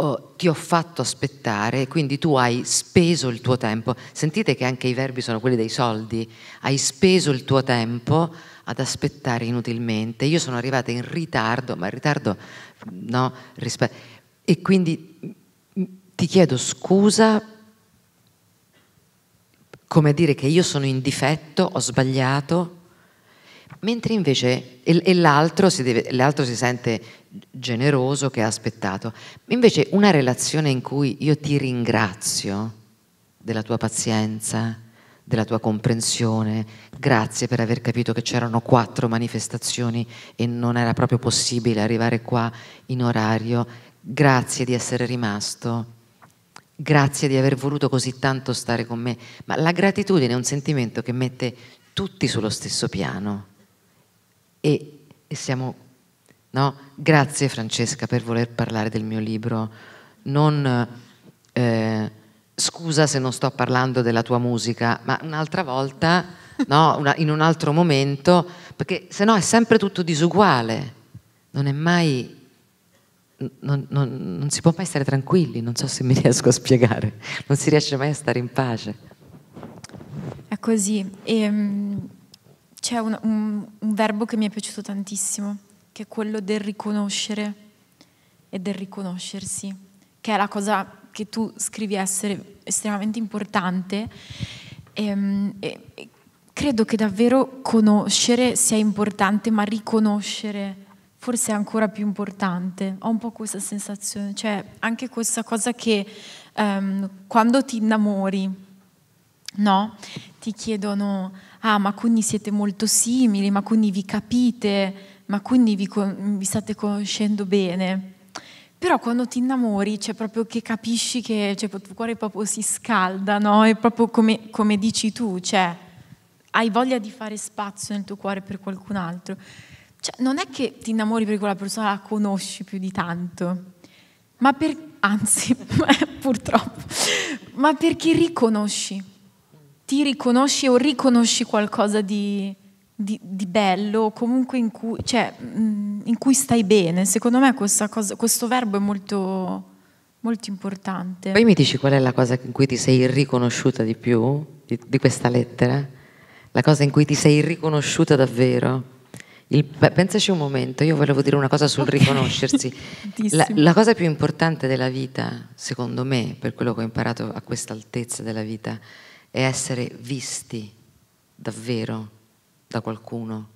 Oh, ti ho fatto aspettare, quindi tu hai speso il tuo tempo. Sentite che anche i verbi sono quelli dei soldi. Hai speso il tuo tempo ad aspettare inutilmente. Io sono arrivata in ritardo, ma in ritardo no, rispetto. E quindi mm, ti chiedo scusa, come a dire che io sono in difetto, ho sbagliato, mentre invece, e, e l'altro, si deve, l'altro si sente generoso che ha aspettato. Invece una relazione in cui io ti ringrazio della tua pazienza, della tua comprensione, grazie per aver capito che c'erano quattro manifestazioni e non era proprio possibile arrivare qua in orario, grazie di essere rimasto, grazie di aver voluto così tanto stare con me, ma la gratitudine è un sentimento che mette tutti sullo stesso piano e, e siamo, no? Grazie Francesca per voler parlare del mio libro, non... Eh, scusa se non sto parlando della tua musica, ma un'altra volta, no, una, in un altro momento, perché se no è sempre tutto disuguale, non è mai... Non, non, non si può mai stare tranquilli, non so se mi riesco a spiegare, non si riesce mai a stare in pace. È così. E, um, c'è un, un, un verbo che mi è piaciuto tantissimo, che è quello del riconoscere e del riconoscersi, che è la cosa che tu scrivi essere estremamente importante. Ehm, e, e, credo che davvero conoscere sia importante, ma riconoscere forse è ancora più importante. Ho un po' questa sensazione, cioè anche questa cosa che um, quando ti innamori, no? Ti chiedono, ah ma quindi siete molto simili, ma quindi vi capite, ma quindi vi, vi state conoscendo bene. Però quando ti innamori c'è cioè proprio che capisci che cioè, il tuo cuore proprio si scalda, no? È proprio come, come dici tu, cioè hai voglia di fare spazio nel tuo cuore per qualcun altro. Cioè, non è che ti innamori perché quella persona la conosci più di tanto, ma per, anzi, purtroppo, ma perché riconosci, ti riconosci o riconosci qualcosa di, di, di bello, comunque in cui, cioè, mm, in cui, stai bene. Secondo me cosa, questo verbo è molto, molto, importante. Poi mi dici qual è la cosa in cui ti sei riconosciuta di più di, di questa lettera? La cosa in cui ti sei riconosciuta davvero? Il, pensaci un momento, io volevo dire una cosa sul okay. riconoscersi. la, la, cosa più importante della vita, secondo me, per quello che ho imparato a questa altezza della vita, è essere visti davvero da qualcuno,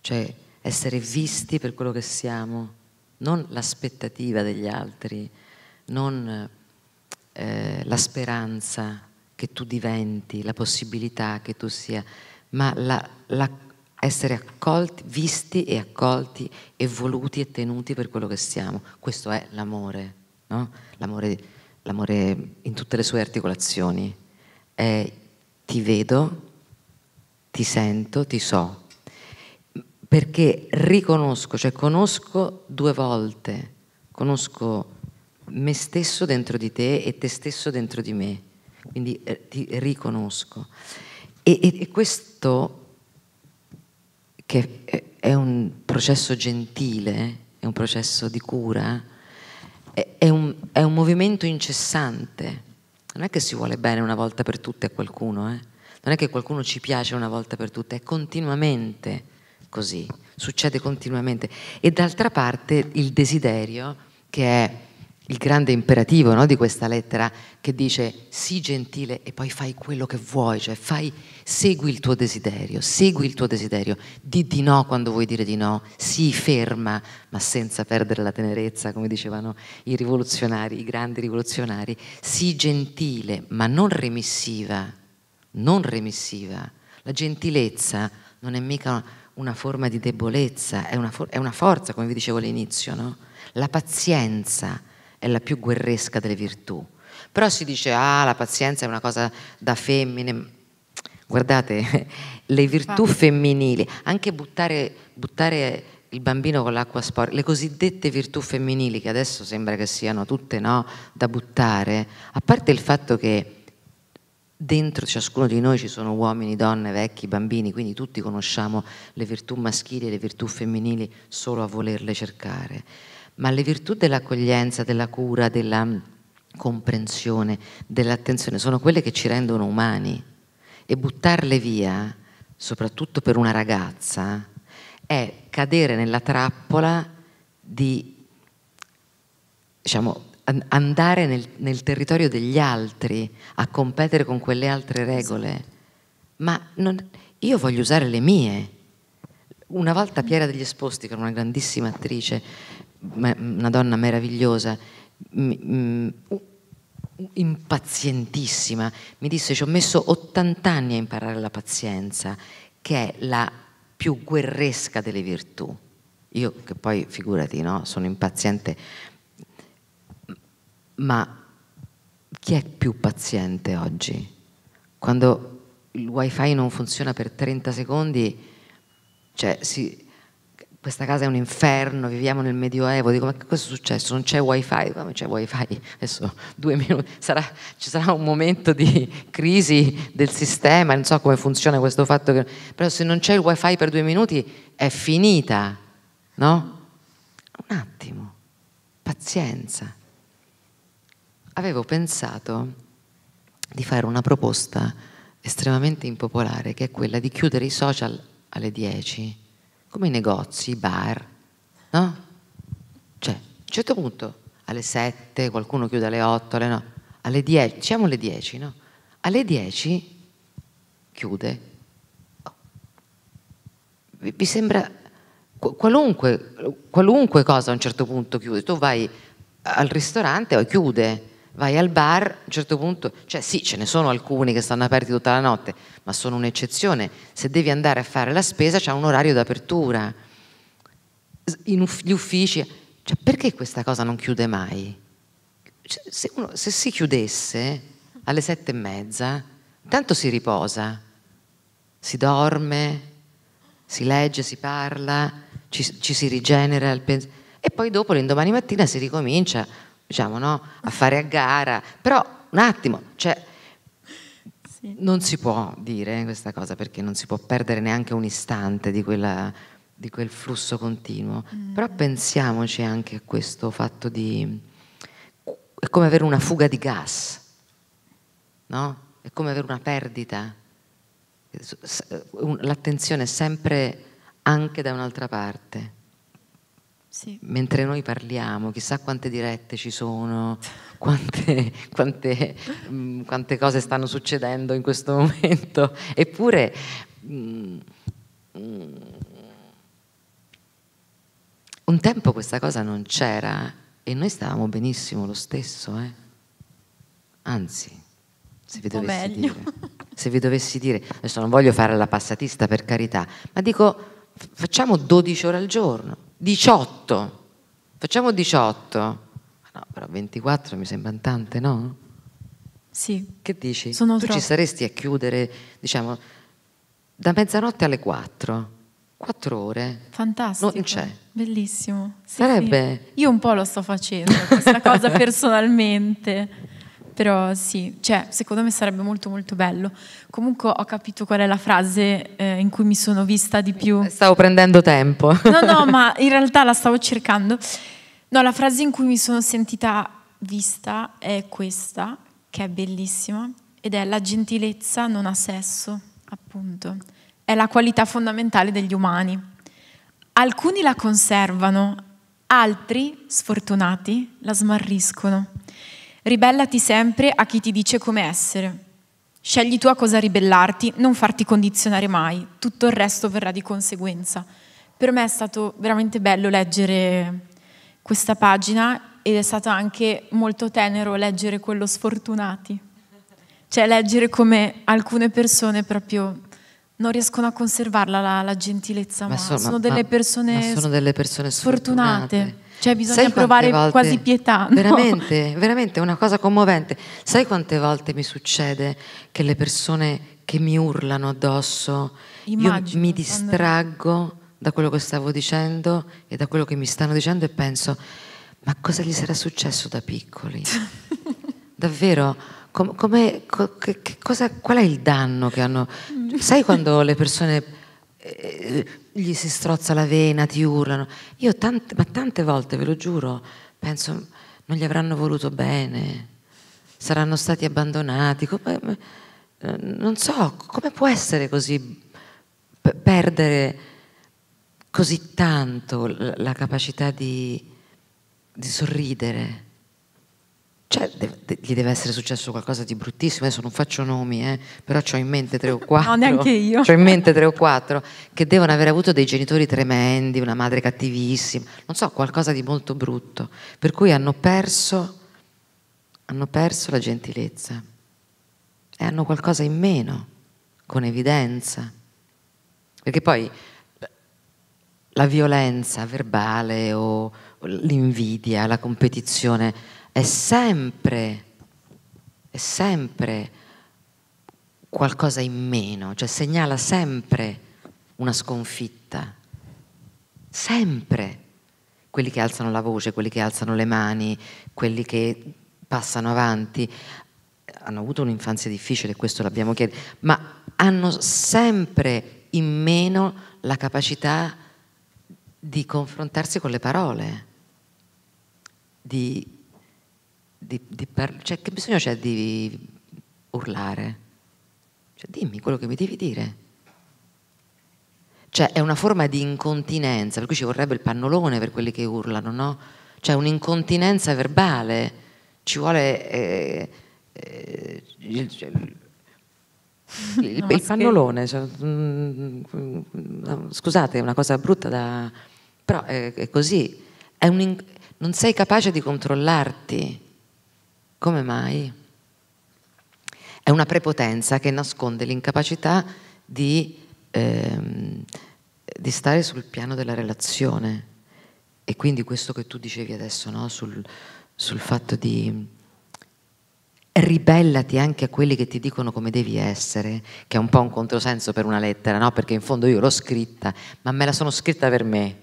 cioè essere visti per quello che siamo, non l'aspettativa degli altri, non eh, la speranza che tu diventi, la possibilità che tu sia, ma la, la, essere accolti, visti e accolti e voluti e tenuti per quello che siamo. Questo è l'amore, no? l'amore, l'amore in tutte le sue articolazioni. È, eh, ti vedo, ti sento, ti so, perché riconosco, cioè conosco due volte, conosco me stesso dentro di te e te stesso dentro di me, quindi eh, ti riconosco. E, e, e questo, che è un processo gentile, eh, è un processo di cura, è, eh, è, un, è un movimento incessante. Non è che si vuole bene una volta per tutte a qualcuno, eh? non è che qualcuno ci piace una volta per tutte, è continuamente così, succede continuamente. E d'altra parte il desiderio, che è il grande imperativo no, di questa lettera, che dice sii gentile e poi fai quello che vuoi, cioè fai, segui il tuo desiderio, segui il tuo desiderio, di di no quando vuoi dire di no, sii ferma ma senza perdere la tenerezza, come dicevano i rivoluzionari, i grandi rivoluzionari, sii gentile ma non remissiva non remissiva. La gentilezza non è mica una forma di debolezza, è una, for- è una forza, come vi dicevo all'inizio. No? La pazienza è la più guerresca delle virtù. Però si dice, ah, la pazienza è una cosa da femmine. Guardate, le virtù ah. femminili, anche buttare, buttare il bambino con l'acqua sporca, le cosiddette virtù femminili, che adesso sembra che siano tutte no, da buttare, a parte il fatto che dentro ciascuno di noi ci sono uomini, donne, vecchi, bambini, quindi tutti conosciamo le virtù maschili e le virtù femminili solo a volerle cercare, ma le virtù dell'accoglienza, della cura, della comprensione, dell'attenzione sono quelle che ci rendono umani e buttarle via, soprattutto per una ragazza, è cadere nella trappola di diciamo, andare nel, nel, territorio degli altri a competere con quelle altre regole, ma non, io voglio usare le mie. Una volta Piera degli Esposti, che era una grandissima attrice, mm, una donna meravigliosa, mm, impazientissima, mi disse ci ho messo 80 anni a imparare la pazienza, che è la più guerresca delle virtù. Io che poi, figurati, no, sono impaziente ma chi è più paziente oggi? Quando il wifi non funziona per 30 secondi, cioè si, questa casa è un inferno, viviamo nel medioevo, dico ma che cosa è successo? Non c'è wifi, come c'è wifi? Adesso due minuti, sarà, ci sarà un momento di crisi del sistema, non so come funziona questo fatto, che, però se non c'è il wifi per due minuti è finita, no? Un attimo, pazienza avevo pensato di fare una proposta estremamente impopolare, che è quella di chiudere i social alle 10, come i negozi, i bar, no? Cioè, a un certo punto, alle 7, qualcuno chiude alle 8, alle 9, alle 10, diciamo alle 10, no? Alle 10 chiude. Vi sembra qualunque, qualunque cosa a un certo punto chiude, tu vai al ristorante o chiude, vai al bar, a un certo punto, cioè sì, ce ne sono alcuni che stanno aperti tutta la notte, ma sono un'eccezione. Se devi andare a fare la spesa c'è un orario d'apertura. Uff gli uffici, cioè, perché questa cosa non chiude mai? Cioè, se, uno, se, si chiudesse alle sette e mezza, tanto si riposa, si dorme, si legge, si parla, ci, ci si rigenera il pensiero e poi dopo l'indomani mattina si ricomincia diciamo, no? a fare a gara, però un attimo, cioè, sì. non si può dire questa cosa perché non si può perdere neanche un istante di, quella, di quel flusso continuo, mm. però pensiamoci anche a questo fatto di... è come avere una fuga di gas, no? è come avere una perdita, l'attenzione è sempre anche da un'altra parte sì. mentre noi parliamo, chissà quante dirette ci sono, quante, quante, mh, mm, quante cose stanno succedendo in questo momento, eppure... Mh, mm, mh, mm, un tempo questa cosa non c'era e noi stavamo benissimo lo stesso, eh? anzi, se vi, dovessi dire, se vi dovessi dire, adesso non voglio fare la passatista per carità, ma dico facciamo 12 ore al giorno, 18, facciamo 18. No, però 24 mi sembrano tante, no? Sì. Che dici? Sono tu troppo. ci saresti a chiudere, diciamo, da mezzanotte alle 4. 4 ore. Fantastico. Non c'è. Bellissimo. Sì, Sarebbe. Sì. Io un po' lo sto facendo, questa cosa personalmente però sì, cioè, secondo me sarebbe molto molto bello. Comunque ho capito qual è la frase eh, in cui mi sono vista di più. Stavo prendendo tempo. No, no, ma in realtà la stavo cercando. No, la frase in cui mi sono sentita vista è questa, che è bellissima, ed è la gentilezza non ha sesso, appunto. È la qualità fondamentale degli umani. Alcuni la conservano, altri, sfortunati, la smarriscono. Ribellati sempre a chi ti dice come essere. Scegli tu a cosa ribellarti, non farti condizionare mai, tutto il resto verrà di conseguenza. Per me è stato veramente bello leggere questa pagina ed è stato anche molto tenero leggere quello sfortunati, cioè leggere come alcune persone proprio non riescono a conservarla la, la gentilezza, ma, ma, sono, ma, delle ma sono, delle persone sfortunate. sfortunate. Cioè bisogna Sai provare volte, quasi pietà. No? Veramente, veramente, è una cosa commovente. Sai quante volte mi succede che le persone che mi urlano addosso, Immagino, io mi distraggo quando... da quello che stavo dicendo e da quello che mi stanno dicendo e penso, ma cosa gli sarà successo da piccoli? Davvero? Com- come, che, che cosa, qual è il danno che hanno? Sai quando le persone eh, gli si strozza la vena, ti urlano. Io tante, ma tante volte, ve lo giuro, penso non gli avranno voluto bene, saranno stati abbandonati. Come, eh, non so, come può essere così perdere così tanto la capacità di, di sorridere? cioè, de- de- gli deve essere successo qualcosa di bruttissimo, adesso non faccio nomi, eh, però ho in mente tre o quattro. no, neanche io. Ho in mente tre o quattro che devono aver avuto dei genitori tremendi, una madre cattivissima, non so, qualcosa di molto brutto, per cui hanno perso, hanno perso la gentilezza e hanno qualcosa in meno, con evidenza. Perché poi la violenza verbale o l'invidia, la competizione è sempre, è sempre qualcosa in meno, cioè segnala sempre una sconfitta, sempre quelli che alzano la voce, quelli che alzano le mani, quelli che passano avanti, hanno avuto un'infanzia difficile, questo l'abbiamo chiesto, ma hanno sempre in meno la capacità di confrontarsi con le parole, di di, di par- cioè, che bisogno c'è di urlare? Cioè, dimmi quello che mi devi dire. Cioè, è una forma di incontinenza, per cui ci vorrebbe il pannolone per quelli che urlano, no? Cioè, un'incontinenza verbale, ci vuole... Eh, eh, il, cioè, il, no, il pannolone, cioè, mm, mm, mm, scusate, è una cosa brutta da... però è, è così, è un, non sei capace di controllarti, come mai? È una prepotenza che nasconde l'incapacità di, ehm, di, stare sul piano della relazione. E quindi questo che tu dicevi adesso, no? sul, sul fatto di ribellati anche a quelli che ti dicono come devi essere, che è un po' un controsenso per una lettera, no? perché in fondo io l'ho scritta, ma me la sono scritta per me,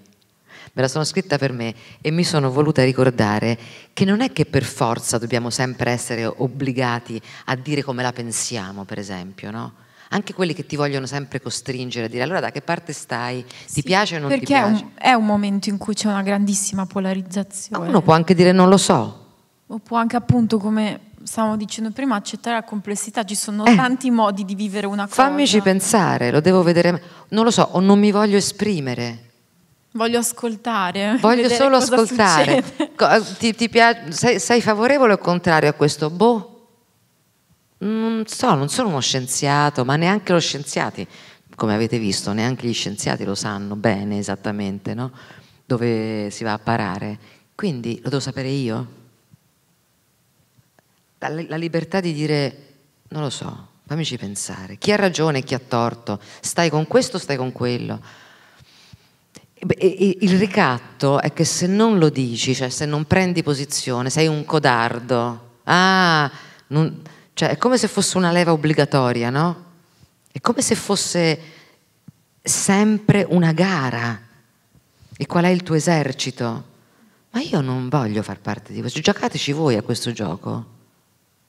me la sono scritta per me e mi sono voluta ricordare che non è che per forza dobbiamo sempre essere obbligati a dire come la pensiamo, per esempio, no? anche quelli che ti vogliono sempre costringere a dire allora da che parte stai, sì, ti piace o non ti piace? Perché è, un momento in cui c'è una grandissima polarizzazione. Ma uno può anche dire non lo so. O può anche appunto, come stavamo dicendo prima, accettare la complessità, ci sono eh, tanti modi di vivere una cosa. Fammici pensare, lo devo vedere, non lo so, o non mi voglio esprimere. Voglio ascoltare. Voglio solo ascoltare. Eh, ti, ti sei, sei, favorevole o contrario a questo? Boh. Non so, non sono uno scienziato, ma neanche lo scienziati, come avete visto, neanche gli scienziati lo sanno bene esattamente, no? Dove si va a parare. Quindi lo devo sapere io? La, la libertà di dire, non lo so, fammici pensare. Chi ha ragione, chi ha torto? Stai con questo, stai con quello? Il ricatto è che se non lo dici, cioè se non prendi posizione, sei un codardo. Ah, non, cioè è come se fosse una leva obbligatoria, no? È come se fosse sempre una gara. E qual è il tuo esercito? Ma io non voglio far parte di questo. Giocateci voi a questo gioco.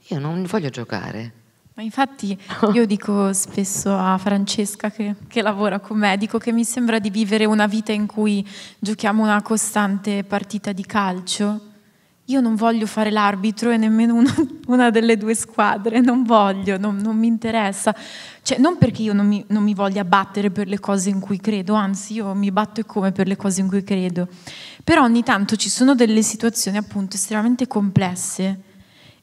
Io non voglio giocare. Ma infatti io dico spesso a Francesca che, che, lavora con me, dico che mi sembra di vivere una vita in cui giochiamo una costante partita di calcio. Io non voglio fare l'arbitro e nemmeno uno, una delle due squadre, non voglio, non, non mi interessa. Cioè, non perché io non mi, non mi voglia battere per le cose in cui credo, anzi io mi batto e come per le cose in cui credo. Però ogni tanto ci sono delle situazioni appunto estremamente complesse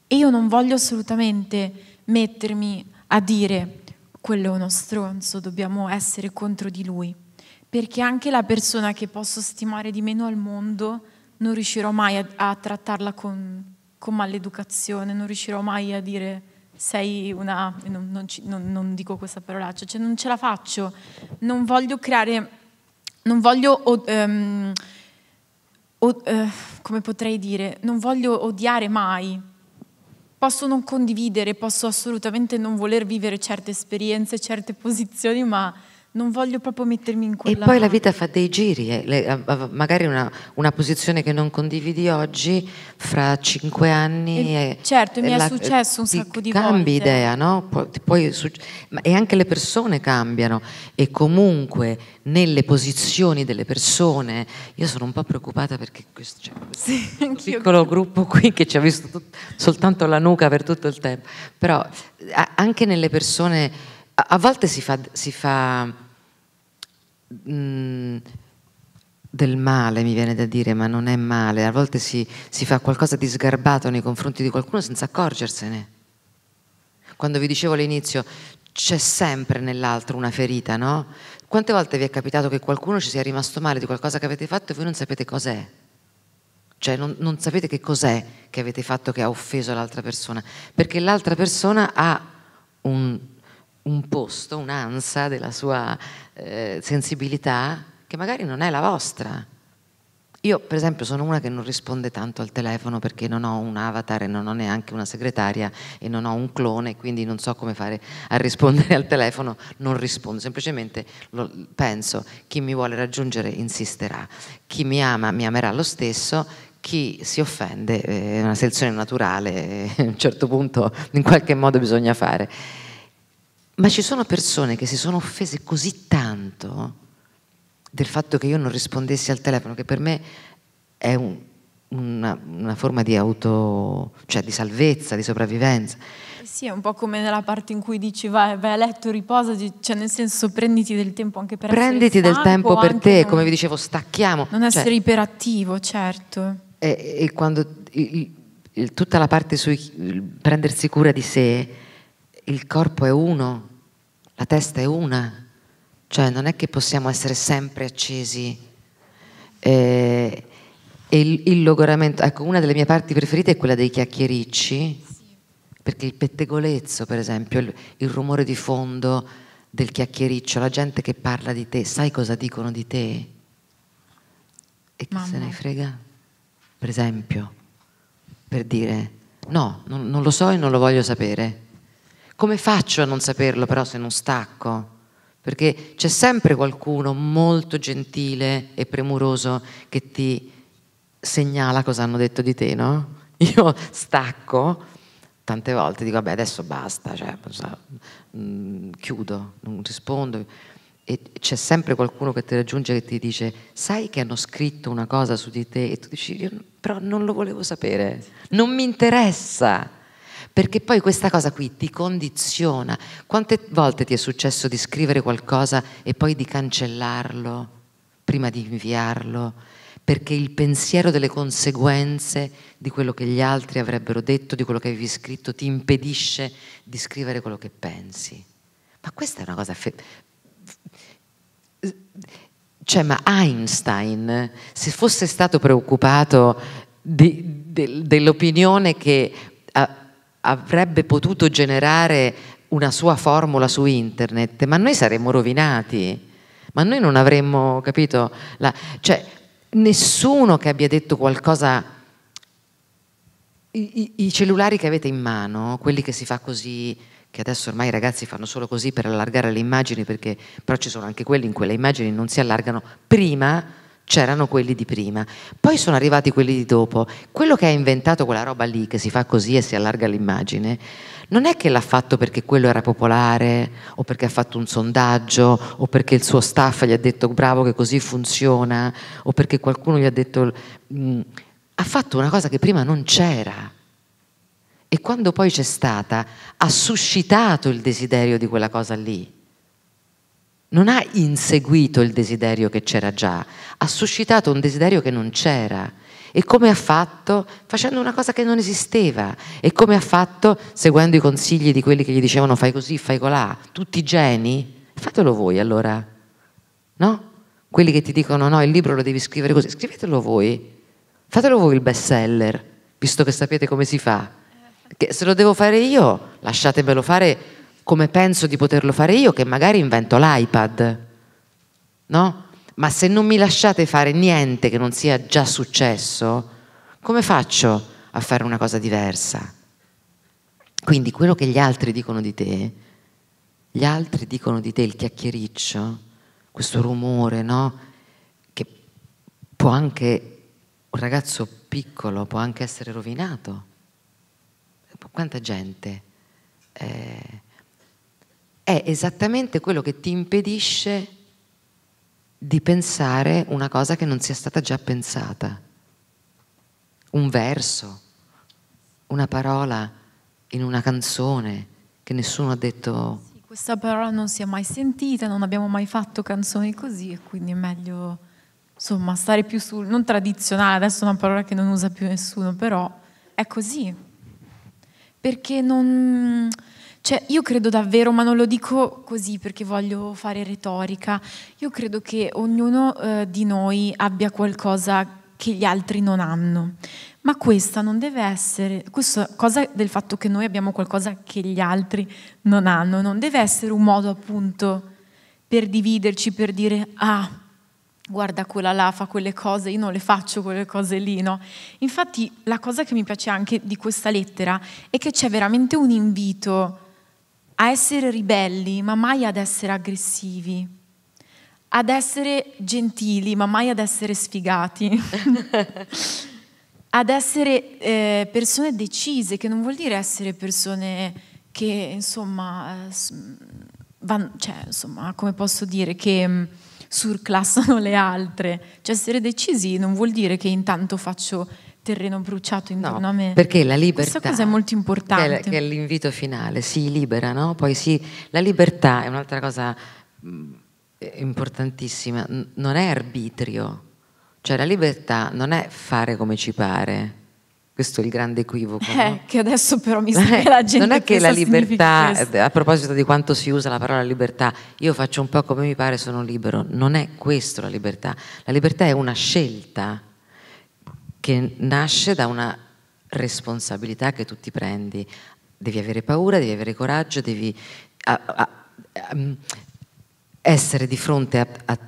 e io non voglio assolutamente mettermi a dire quello è uno stronzo, dobbiamo essere contro di lui, perché anche la persona che posso stimare di meno al mondo non riuscirò mai a, a trattarla con, con, maleducazione, non riuscirò mai a dire sei una... non, non, ci, non, non dico questa parolaccia, cioè non ce la faccio, non voglio creare, non voglio... Um, o, uh, come potrei dire, non voglio odiare mai, posso non condividere, posso assolutamente non voler vivere certe esperienze, certe posizioni, ma non voglio proprio mettermi in quella... E poi la vita fa dei giri, eh. magari una, una, posizione che non condividi oggi, fra cinque anni... E, certo, e mi la, è successo un sacco di cambi volte. Cambi idea, no? Pu- poi, e anche le persone cambiano e comunque nelle posizioni delle persone, io sono un po' preoccupata perché cioè, questo, c'è questo sì, piccolo gruppo qui che ci ha visto tut- soltanto la nuca per tutto il tempo, però a- anche nelle persone... A, a volte si fa, si fa mh, mm, del male, mi viene da dire, ma non è male. A volte si, si fa qualcosa di sgarbato nei confronti di qualcuno senza accorgersene. Quando vi dicevo all'inizio, c'è sempre nell'altro una ferita, no? Quante volte vi è capitato che qualcuno ci sia rimasto male di qualcosa che avete fatto e voi non sapete cos'è? Cioè non, non sapete che cos'è che avete fatto che ha offeso l'altra persona, perché l'altra persona ha un un posto, un'ansa della sua eh, sensibilità che magari non è la vostra. Io per esempio sono una che non risponde tanto al telefono perché non ho un avatar e non ho neanche una segretaria e non ho un clone, quindi non so come fare a rispondere al telefono, non rispondo, semplicemente penso chi mi vuole raggiungere insisterà, chi mi ama mi amerà lo stesso, chi si offende eh, è una selezione naturale, eh, a un certo punto in qualche modo bisogna fare. Ma ci sono persone che si sono offese così tanto del fatto che io non rispondessi al telefono, che per me è un, una, una, forma di auto, cioè di salvezza, di sopravvivenza. Eh sì, è un po' come nella parte in cui dici vai, vai a letto, riposati, cioè nel senso prenditi del tempo anche per prenditi essere Prenditi del tempo per te, non, come vi dicevo, stacchiamo. Non cioè essere cioè, iperattivo, certo. E, e quando il, il, tutta la parte su prendersi cura di sé, il corpo è uno, la testa è una, cioè non è che possiamo essere sempre accesi. Eh, il, il, logoramento, ecco, una delle mie parti preferite è quella dei chiacchiericci, perché il pettegolezzo, per esempio, il, il rumore di fondo del chiacchiericcio, la gente che parla di te, sai cosa dicono di te? E chi se ne frega? Per esempio, per dire no, non, non lo so e non lo voglio sapere come faccio a non saperlo però se non stacco? Perché c'è sempre qualcuno molto gentile e premuroso che ti segnala cosa hanno detto di te, no? Io stacco tante volte, dico vabbè adesso basta, cioè, mm, chiudo, non rispondo. E c'è sempre qualcuno che ti raggiunge e ti dice sai che hanno scritto una cosa su di te e tu dici però non lo volevo sapere, non mi interessa perché poi questa cosa qui ti condiziona. Quante volte ti è successo di scrivere qualcosa e poi di cancellarlo prima di inviarlo? Perché il pensiero delle conseguenze di quello che gli altri avrebbero detto, di quello che avevi scritto, ti impedisce di scrivere quello che pensi. Ma questa è una cosa... Fe- cioè, ma Einstein, se fosse stato preoccupato di, de, dell'opinione che avrebbe potuto generare una sua formula su internet, ma noi saremmo rovinati, ma noi non avremmo capito, la, cioè nessuno che abbia detto qualcosa i, I, cellulari che avete in mano, quelli che si fa così, che adesso ormai i ragazzi fanno solo così per allargare le immagini, perché, però ci sono anche quelli in cui le immagini non si allargano, prima c'erano quelli di prima, poi sono arrivati quelli di dopo. Quello che ha inventato quella roba lì, che si fa così e si allarga l'immagine, non è che l'ha fatto perché quello era popolare, o perché ha fatto un sondaggio, o perché il suo staff gli ha detto bravo che così funziona, o perché qualcuno gli ha detto... Mh, mm, ha fatto una cosa che prima non c'era. E quando poi c'è stata, ha suscitato il desiderio di quella cosa lì non ha inseguito il desiderio che c'era già, ha suscitato un desiderio che non c'era. E come ha fatto? Facendo una cosa che non esisteva. E come ha fatto? Seguendo i consigli di quelli che gli dicevano fai così, fai colà. Tutti i geni? Fatelo voi allora. No? Quelli che ti dicono no, il libro lo devi scrivere così. Scrivetelo voi. Fatelo voi il best seller, visto che sapete come si fa. Che se lo devo fare io, lasciatemelo fare come penso di poterlo fare io, che magari invento l'iPad, no? Ma se non mi lasciate fare niente che non sia già successo, come faccio a fare una cosa diversa? Quindi quello che gli altri dicono di te, gli altri dicono di te il chiacchiericcio, questo rumore, no? Che può anche un ragazzo piccolo può anche essere rovinato. Quanta gente eh, è esattamente quello che ti impedisce di pensare una cosa che non sia stata già pensata. Un verso, una parola in una canzone che nessuno ha detto. Sì, questa parola non si è mai sentita, non abbiamo mai fatto canzoni così e quindi è meglio insomma stare più sul non tradizionale, adesso è una parola che non usa più nessuno, però è così. Perché non cioè, io credo davvero, ma non lo dico così perché voglio fare retorica, io credo che ognuno eh, di noi abbia qualcosa che gli altri non hanno. Ma questa non deve essere, questa cosa del fatto che noi abbiamo qualcosa che gli altri non hanno, non deve essere un modo appunto per dividerci, per dire ah, guarda quella là fa quelle cose, io non le faccio quelle cose lì, no? Infatti la cosa che mi piace anche di questa lettera è che c'è veramente un invito a essere ribelli, ma mai ad essere aggressivi, ad essere gentili, ma mai ad essere sfigati, ad essere eh, persone decise, che non vuol dire essere persone che, insomma, van, cioè, insomma come posso dire, che mm, surclassano le altre. Cioè essere decisi non vuol dire che intanto faccio terreno bruciato intorno no, a me. Perché la libertà. Questa cosa è molto importante. Che è, l'invito finale, si libera, no? Poi si, la libertà è un'altra cosa mm, importantissima, non è arbitrio, cioè la libertà non è fare come ci pare. Questo è il grande equivoco. Eh, no? Che adesso però mi sembra che la gente... Non è che la libertà, a proposito di quanto si usa la parola libertà, io faccio un po' come mi pare, sono libero. Non è questo la libertà. La libertà è una scelta che nasce da una responsabilità che tu ti prendi. Devi avere paura, devi avere coraggio, devi a, a, a, ehm, essere di fronte a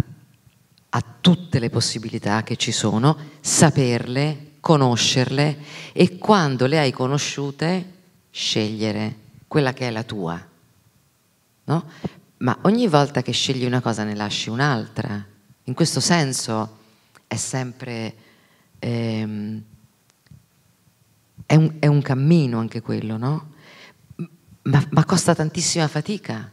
tutte le possibilità che ci sono, saperle, conoscerle e quando le hai conosciute scegliere quella che è la tua. No? Ma ogni volta che scegli una cosa ne lasci un'altra. In questo senso è sempre ehm, è, un, è, un, cammino anche quello, no? Ma, ma costa tantissima fatica,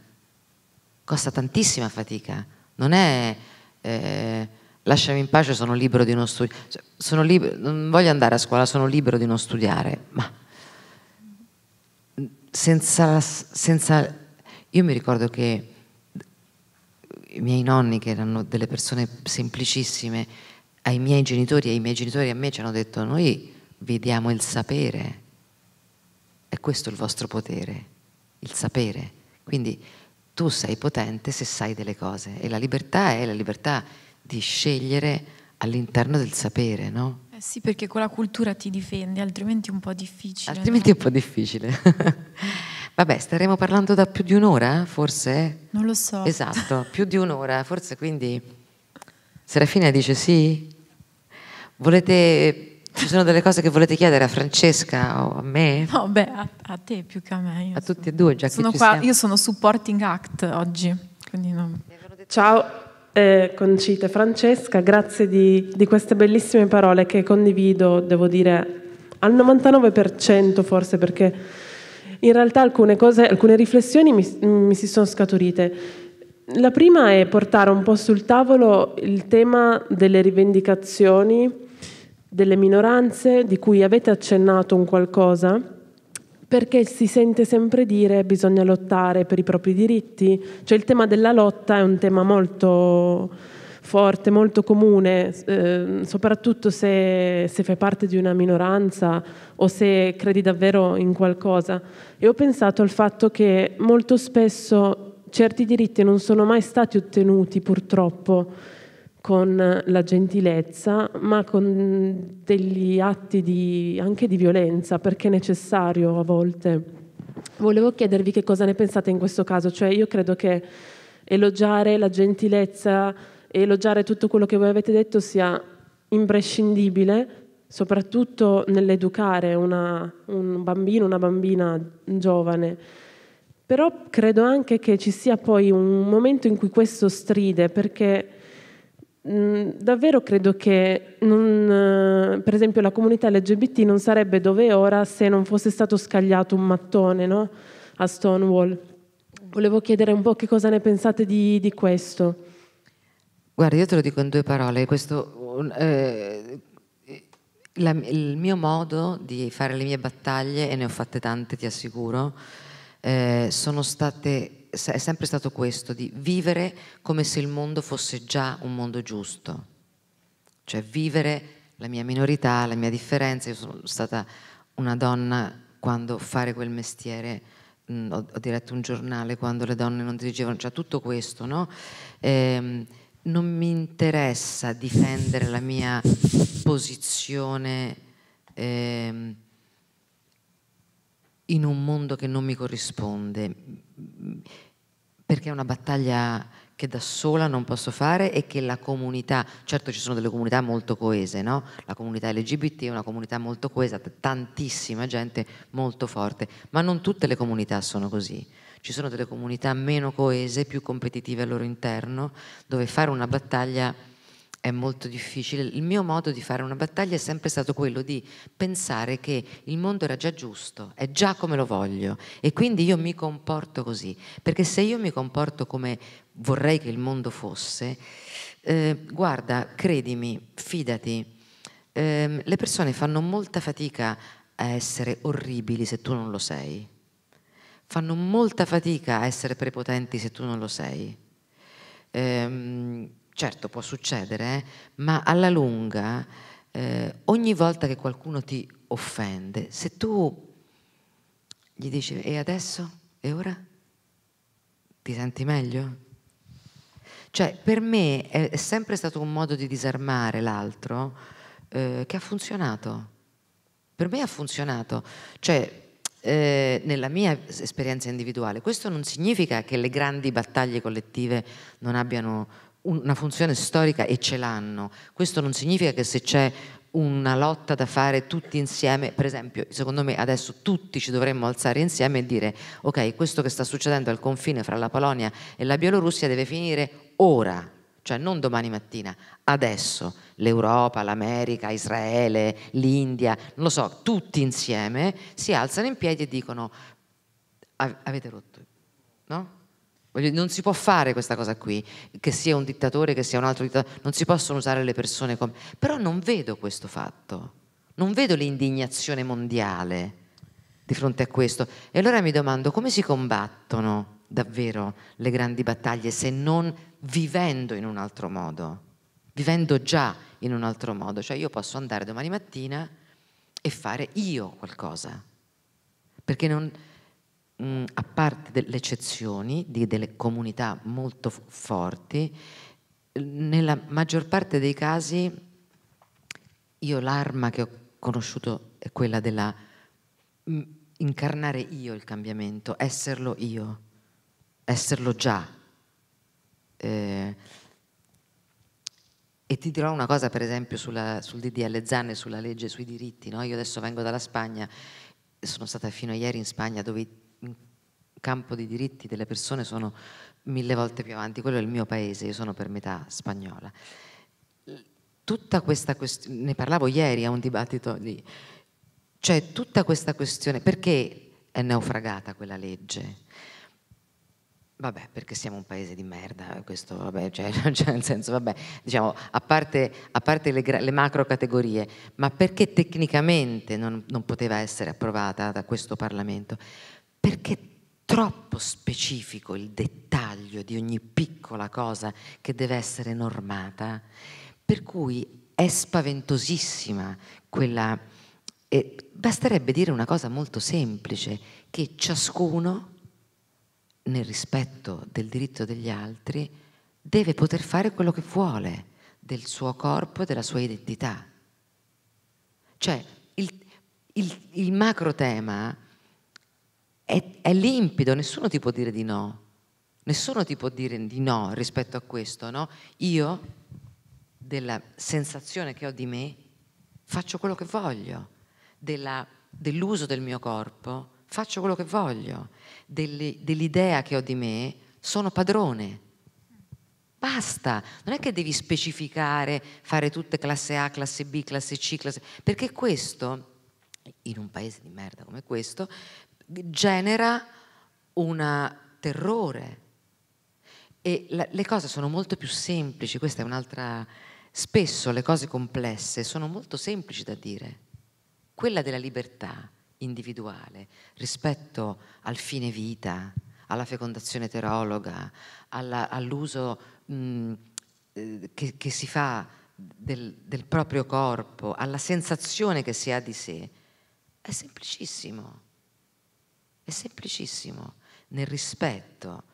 costa tantissima fatica, non è... Eh, lasciami in pace, sono libero di non studiare, cioè, sono libero, non voglio andare a scuola, sono libero di non studiare, ma senza, senza... Io mi ricordo che i miei nonni, che erano delle persone semplicissime, ai miei genitori e i miei genitori a me ci hanno detto noi vi diamo il sapere, è questo il vostro potere, il sapere. Quindi tu sei potente se sai delle cose e la libertà è la libertà di scegliere all'interno del sapere, no? Eh sì, perché con la cultura ti difende, altrimenti è un po' difficile. Altrimenti no? è un po' difficile. Vabbè, staremo parlando da più di un'ora, forse? Non lo so. Esatto, più di un'ora, forse quindi... Serafina dice sì? Volete, ci sono delle cose che volete chiedere a Francesca o a me? No, beh, a, a te più che a me. a sono, tutti e due, già sono che qua, Io sono supporting act oggi. Non... Ciao, eh, Concita e Francesca, grazie di, di queste bellissime parole che condivido, devo dire, al 99% forse perché in realtà alcune cose, alcune riflessioni mi, mi si sono scaturite. La prima è portare un po' sul tavolo il tema delle rivendicazioni delle minoranze di cui avete accennato un qualcosa, perché si sente sempre dire che bisogna lottare per i propri diritti, cioè il tema della lotta è un tema molto forte, molto comune, eh, soprattutto se, se, fai parte di una minoranza o se credi davvero in qualcosa. E ho pensato al fatto che molto spesso certi diritti non sono mai stati ottenuti purtroppo con la gentilezza, ma con degli atti di, anche di violenza, perché è necessario a volte. Volevo chiedervi che cosa ne pensate in questo caso, cioè io credo che elogiare la gentilezza elogiare tutto quello che voi avete detto sia imprescindibile, soprattutto nell'educare una, un bambino, una bambina giovane però credo anche che ci sia poi un momento in cui questo stride, perché mh, mm, davvero credo che, non, eh, per esempio, la comunità LGBT non sarebbe dove è ora se non fosse stato scagliato un mattone no? a Stonewall. Volevo chiedere un po' che cosa ne pensate di, di questo. Guarda, io te lo dico in due parole, questo, eh, la, il mio modo di fare le mie battaglie, e ne ho fatte tante, ti assicuro, eh, state, è sempre stato questo, di vivere come se il mondo fosse già un mondo giusto, cioè vivere la mia minorità, la mia differenza, io sono stata una donna quando fare quel mestiere, mh, mm, ho, ho, diretto un giornale quando le donne non dirigevano, cioè tutto questo, no? Ehm, non mi interessa difendere la mia posizione. Ehm, in un mondo che non mi corrisponde, perché è una battaglia che da sola non posso fare e che la comunità, certo ci sono delle comunità molto coese, no? la comunità LGBT è una comunità molto coesa, tantissima gente molto forte, ma non tutte le comunità sono così. Ci sono delle comunità meno coese, più competitive al loro interno, dove fare una battaglia è molto difficile. Il mio modo di fare una battaglia è sempre stato quello di pensare che il mondo era già giusto, è già come lo voglio e quindi io mi comporto così, perché se io mi comporto come vorrei che il mondo fosse, eh, guarda, credimi, fidati, eh, le persone fanno molta fatica a essere orribili se tu non lo sei, fanno molta fatica a essere prepotenti se tu non lo sei. Eh, certo può succedere, eh, ma alla lunga eh, ogni volta che qualcuno ti offende, se tu gli dici e adesso? E ora? Ti senti meglio? Cioè, per me è sempre stato un modo di disarmare l'altro eh, che ha funzionato. Per me ha funzionato. Cioè, eh, nella mia esperienza individuale, questo non significa che le grandi battaglie collettive non abbiano una funzione storica e ce l'hanno. Questo non significa che se c'è una lotta da fare tutti insieme, per esempio, secondo me adesso tutti ci dovremmo alzare insieme e dire ok, questo che sta succedendo al confine fra la Polonia e la Bielorussia deve finire ora, cioè non domani mattina, adesso l'Europa, l'America, Israele, l'India, non lo so, tutti insieme si alzano in piedi e dicono avete rotto, no? Non si può fare questa cosa qui, che sia un dittatore, che sia un altro dittatore, non si possono usare le persone come... Però non vedo questo fatto, non vedo l'indignazione mondiale di fronte a questo. E allora mi domando come si combattono davvero le grandi battaglie se non vivendo in un altro modo, vivendo già in un altro modo. Cioè io posso andare domani mattina e fare io qualcosa, perché non mh, mm, a parte delle eccezioni di delle comunità molto forti, nella maggior parte dei casi io l'arma che ho conosciuto è quella della mh, mm, incarnare io il cambiamento, esserlo io, esserlo già. Eh, e ti dirò una cosa, per esempio, sulla, sul DDL Zan sulla legge sui diritti. No? Io adesso vengo dalla Spagna, sono stata fino a ieri in Spagna dove campo di diritti delle persone sono mille volte più avanti, quello è il mio paese, io sono per metà spagnola. Tutta questa questione, ne parlavo ieri a un dibattito lì, cioè tutta questa questione, perché è naufragata quella legge? Vabbè, perché siamo un paese di merda, questo, vabbè, cioè, cioè nel senso, vabbè, diciamo, a parte, a parte le, le, macro categorie, ma perché tecnicamente non, non poteva essere approvata da questo Parlamento? Perché troppo specifico il dettaglio di ogni piccola cosa che deve essere normata, per cui è spaventosissima quella... Eh, basterebbe dire una cosa molto semplice, che ciascuno, nel rispetto del diritto degli altri, deve poter fare quello che vuole del suo corpo e della sua identità. Cioè, il, il, il macro tema è, è limpido, nessuno ti può dire di no. Nessuno ti può dire di no rispetto a questo, no? Io, della sensazione che ho di me, faccio quello che voglio, della, dell'uso del mio corpo, faccio quello che voglio, Deli, dell'idea che ho di me, sono padrone. Basta, non è che devi specificare, fare tutte classe A, classe B, classe C, classe... perché questo, in un paese di merda come questo, genera un terrore. E la, le cose sono molto più semplici, questa è un'altra... Spesso le cose complesse sono molto semplici da dire. Quella della libertà individuale rispetto al fine vita, alla fecondazione eterologa, alla, all'uso mh, mm, eh, che, che, si fa del, del proprio corpo, alla sensazione che si ha di sé, è semplicissimo. È semplicissimo, nel rispetto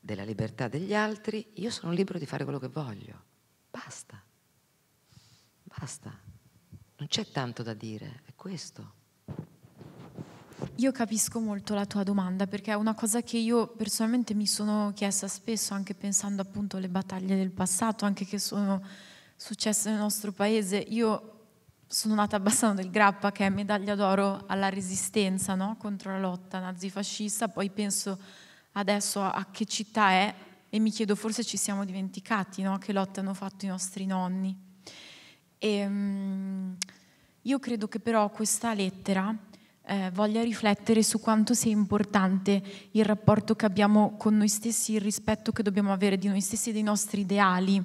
della libertà degli altri, io sono libero di fare quello che voglio. Basta. Basta. Non c'è tanto da dire, è questo. Io capisco molto la tua domanda perché è una cosa che io personalmente mi sono chiesta spesso anche pensando appunto alle battaglie del passato, anche che sono successe nel nostro paese. Io sono nata a Bassano del Grappa che è medaglia d'oro alla resistenza no? contro la lotta nazifascista, poi penso adesso a che città è e mi chiedo forse ci siamo dimenticati no? che lotta hanno fatto i nostri nonni. E, um, io credo che però questa lettera eh, voglia riflettere su quanto sia importante il rapporto che abbiamo con noi stessi, il rispetto che dobbiamo avere di noi stessi e dei nostri ideali.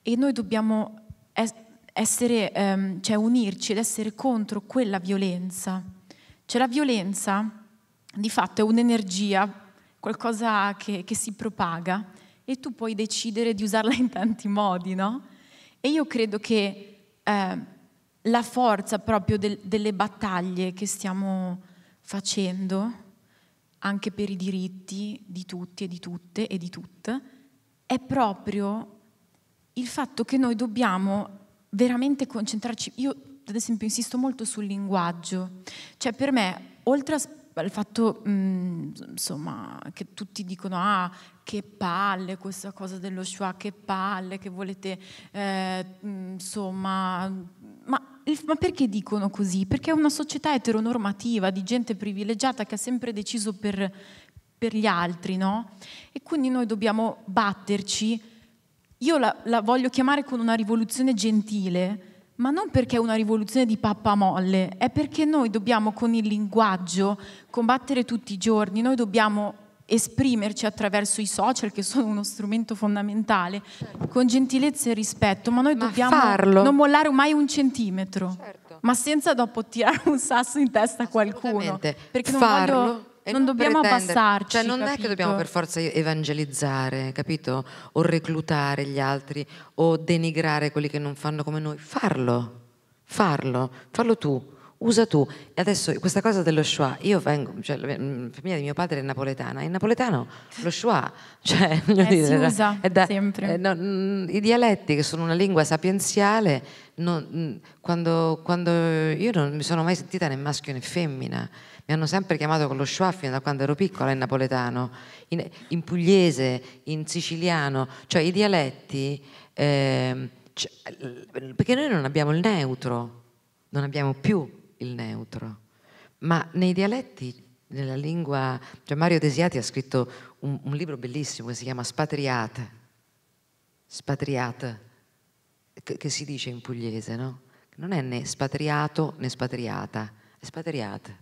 E noi dobbiamo... Es- essere, ehm, cioè unirci ed essere contro quella violenza. Cioè la violenza di fatto è un'energia, qualcosa che, che si propaga e tu puoi decidere di usarla in tanti modi, no? E io credo che eh, la forza proprio del, delle battaglie che stiamo facendo, anche per i diritti di tutti e di tutte e di tutte, è proprio il fatto che noi dobbiamo veramente concentrarci. Io, ad esempio, insisto molto sul linguaggio. Cioè, per me, oltre al fatto, mh, mhmm, insomma, che tutti dicono, ah, che palle questa cosa dello schwa, che palle, che volete, eh, mhmm, insomma, ma ma perché dicono così? Perché è una società eteronormativa di gente privilegiata che ha sempre deciso per, per gli altri, no? E quindi noi dobbiamo batterci io la, la voglio chiamare con una rivoluzione gentile, ma non perché è una rivoluzione di pappamolle, è perché noi dobbiamo con il linguaggio combattere tutti i giorni, noi dobbiamo esprimerci attraverso i social che sono uno strumento fondamentale certo. con gentilezza e rispetto, ma noi ma dobbiamo farlo. non mollare mai un centimetro, certo. ma senza dopo tirare un sasso in testa a qualcuno, perché non farlo. voglio e non, non dobbiamo abbassarci. Cioè, non capito? è che dobbiamo per forza evangelizzare, capito? O reclutare gli altri o denigrare quelli che non fanno come noi. Farlo, farlo, farlo tu usa tu. E adesso questa cosa dello schwa, io vengo, cioè, la mm, famiglia di mio padre è napoletana, in napoletano lo schwa, cioè, eh, dire, si usa è da, sempre. Eh, no, mm, I dialetti che sono una lingua sapienziale, non, mm, quando, quando, io non mi sono mai sentita né maschio né femmina, mi hanno sempre chiamato con lo schwa fino da quando ero piccola in napoletano, in, in pugliese, in siciliano, cioè i dialetti, eh, perché noi non abbiamo il neutro, non abbiamo più il neutro, ma nei dialetti, nella lingua... Cioè Mario Desiati ha scritto un, un libro bellissimo che si chiama Spatriate, Spatriate, che, che si dice in pugliese, no? Non è né spatriato né spatriata, è spatriate,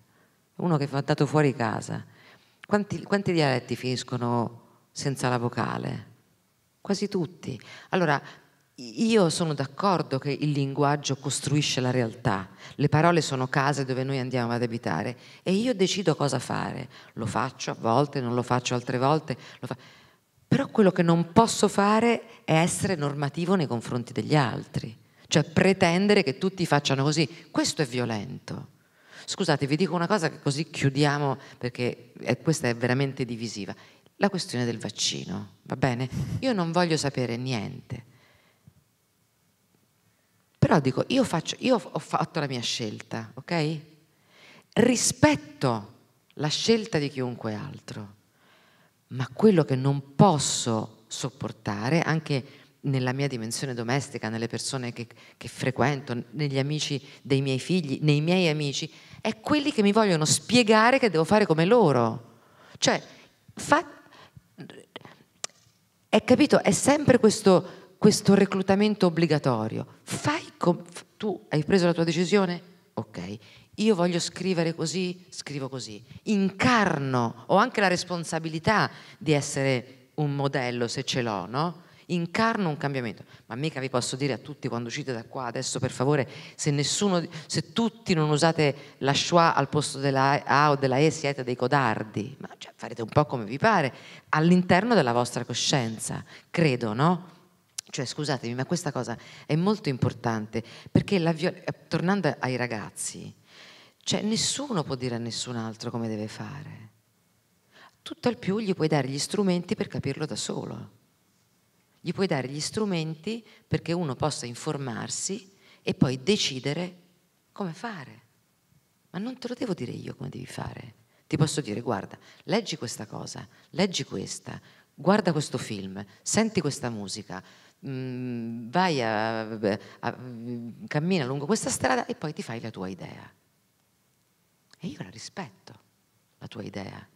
uno che è andato fuori casa. Quanti, quanti dialetti finiscono senza la vocale? Quasi tutti. Allora, io sono d'accordo che il linguaggio costruisce la realtà, le parole sono case dove noi andiamo ad abitare e io decido cosa fare, lo faccio a volte, non lo faccio altre volte, fa... però quello che non posso fare è essere normativo nei confronti degli altri, cioè pretendere che tutti facciano così, questo è violento. Scusate, vi dico una cosa che così chiudiamo perché questa è veramente divisiva, la questione del vaccino, va bene? Io non voglio sapere niente però dico, io, faccio, io ho fatto la mia scelta, ok? Rispetto la scelta di chiunque altro, ma quello che non posso sopportare, anche nella mia dimensione domestica, nelle persone che, che, frequento, negli amici dei miei figli, nei miei amici, è quelli che mi vogliono spiegare che devo fare come loro. Cioè, fa... è capito, è sempre questo, questo reclutamento obbligatorio. Fai com- tu hai preso la tua decisione? Ok, io voglio scrivere così, scrivo così. Incarno, ho anche la responsabilità di essere un modello se ce l'ho, no? Incarno un cambiamento, ma mica vi posso dire a tutti quando uscite da qua adesso per favore se, nessuno, se tutti non usate la schwa al posto della A o della E siete dei codardi, ma cioè, farete un po' come vi pare all'interno della vostra coscienza, credo, no? Cioè, scusatemi, ma questa cosa è molto importante perché viol- eh, tornando ai ragazzi, cioè nessuno può dire a nessun altro come deve fare. Tutto al più gli puoi dare gli strumenti per capirlo da solo. Gli puoi dare gli strumenti perché uno possa informarsi e poi decidere come fare. Ma non te lo devo dire io come devi fare. Ti posso dire, guarda, leggi questa cosa, leggi questa, guarda questo film, senti questa musica, Mm, vai a, a, a, cammina lungo questa strada e poi ti fai la tua idea. E io la rispetto, la tua idea.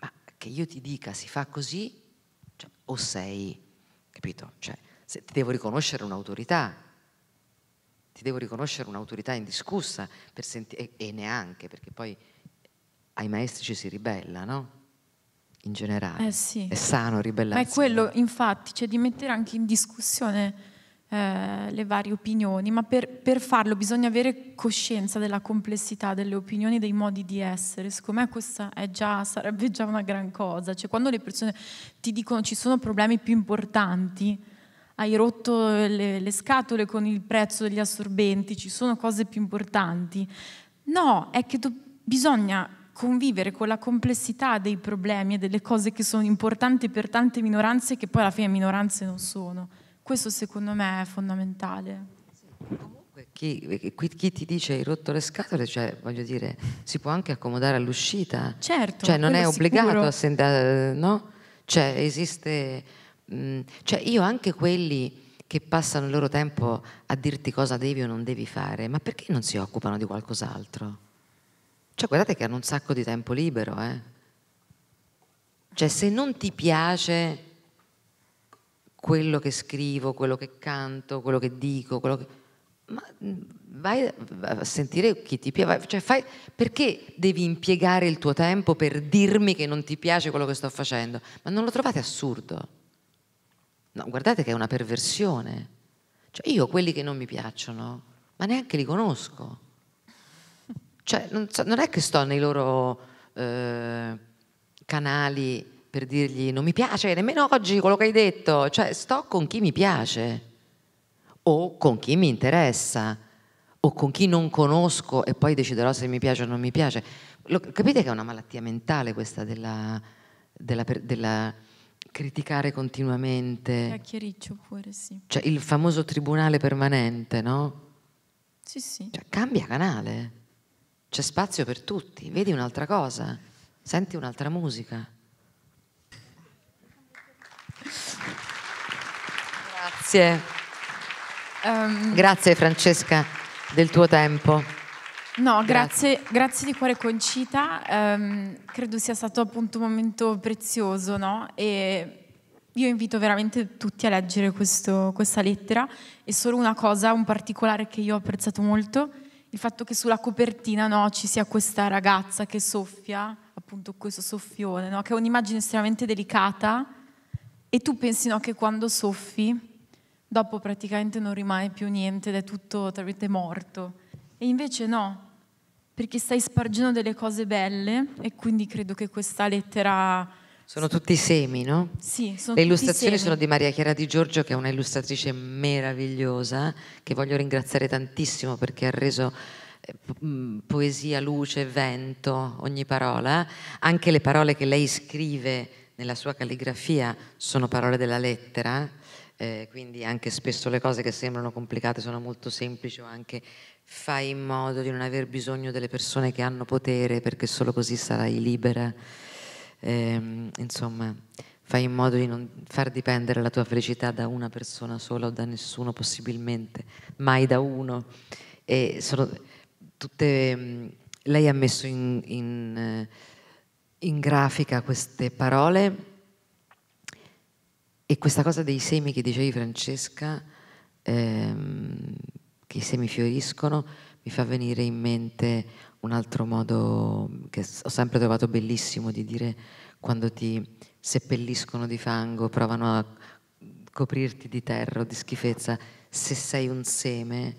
Ma che io ti dica si fa così, cioè, o sei, capito? Cioè, se ti devo riconoscere un'autorità, ti devo riconoscere un'autorità indiscussa senti- e, e neanche, perché poi ai maestri ci si ribella, no? in generale. Eh sì. È sano ribellarsi. Ma è quello, infatti, cioè di mettere anche in discussione eh, le varie opinioni, ma per, per, farlo bisogna avere coscienza della complessità delle opinioni, dei modi di essere. Secondo me questa già, sarebbe già una gran cosa. Cioè, quando le persone ti dicono ci sono problemi più importanti, hai rotto le, le scatole con il prezzo degli assorbenti, ci sono cose più importanti. No, è che do, bisogna convivere con la complessità dei problemi e delle cose che sono importanti per tante minoranze che poi alla fine minoranze non sono. Questo secondo me è fondamentale. Comunque chi, chi ti dice hai rotto le scatole, cioè, voglio dire, si può anche accomodare all'uscita. Certo. Cioè non è obbligato sicuro. a sentire, no? Cioè esiste... Mh, mm, cioè io anche quelli che passano il loro tempo a dirti cosa devi o non devi fare, ma perché non si occupano di qualcos'altro? Cioè, guardate che hanno un sacco di tempo libero, eh. Cioè, se non ti piace quello che scrivo, quello che canto, quello che dico, quello che... Ma vai a sentire chi ti piace, cioè fai... perché devi impiegare il tuo tempo per dirmi che non ti piace quello che sto facendo? Ma non lo trovate assurdo? No, guardate che è una perversione. Cioè io quelli che non mi piacciono, ma neanche li conosco. Cioè, non, so, non, è che sto nei loro eh, canali per dirgli non mi piace nemmeno oggi quello che hai detto, cioè sto con chi mi piace o con chi mi interessa o con chi non conosco e poi deciderò se mi piace o non mi piace. Lo, capite che è una malattia mentale questa della, della, della criticare continuamente. Chiacchiericcio pure, sì. Cioè il famoso tribunale permanente, no? Sì, sì. Cioè, cambia canale c'è spazio per tutti, vedi un'altra cosa, senti un'altra musica. Grazie. Um, grazie Francesca del tuo tempo. No, grazie, grazie, grazie di cuore Concita, um, credo sia stato appunto un momento prezioso, no? E io invito veramente tutti a leggere questo, questa lettera e solo una cosa, un particolare che io ho apprezzato molto, il fatto che sulla copertina no, ci sia questa ragazza che soffia, appunto questo soffione, no, che è un'immagine estremamente delicata e tu pensi no, che quando soffi dopo praticamente non rimane più niente ed è tutto tra virgolette morto. E invece no, perché stai spargendo delle cose belle e quindi credo che questa lettera sono tutti semi, no? Sì, sono Le illustrazioni sono di Maria Chiara Di Giorgio, che è una illustratrice meravigliosa, che voglio ringraziare tantissimo perché ha reso eh, mm, poesia, luce, vento, ogni parola. Anche le parole che lei scrive nella sua calligrafia sono parole della lettera, eh, quindi anche spesso le cose che sembrano complicate sono molto semplici o anche fai in modo di non aver bisogno delle persone che hanno potere perché solo così sarai libera eh, insomma, fai in modo di non far dipendere la tua felicità da una persona sola o da nessuno possibilmente, mai da uno. E sono tutte, mm, lei ha messo in, in, eh, in grafica queste parole e questa cosa dei semi che dicevi Francesca, ehm, che i semi fioriscono, mi fa venire in mente un altro modo che ho sempre trovato bellissimo di dire quando ti seppelliscono di fango, provano a coprirti di terra o di schifezza, se sei un seme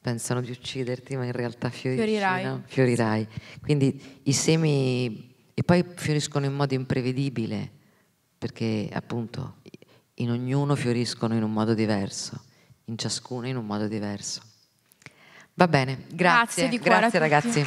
pensano di ucciderti, ma in realtà fiorisci, fiorirai. No? fiorirai. Quindi i semi e poi fioriscono in modo imprevedibile, perché appunto in ognuno fioriscono in un modo diverso, in ciascuno in un modo diverso. Va bene, grazie, grazie, grazie ragazzi.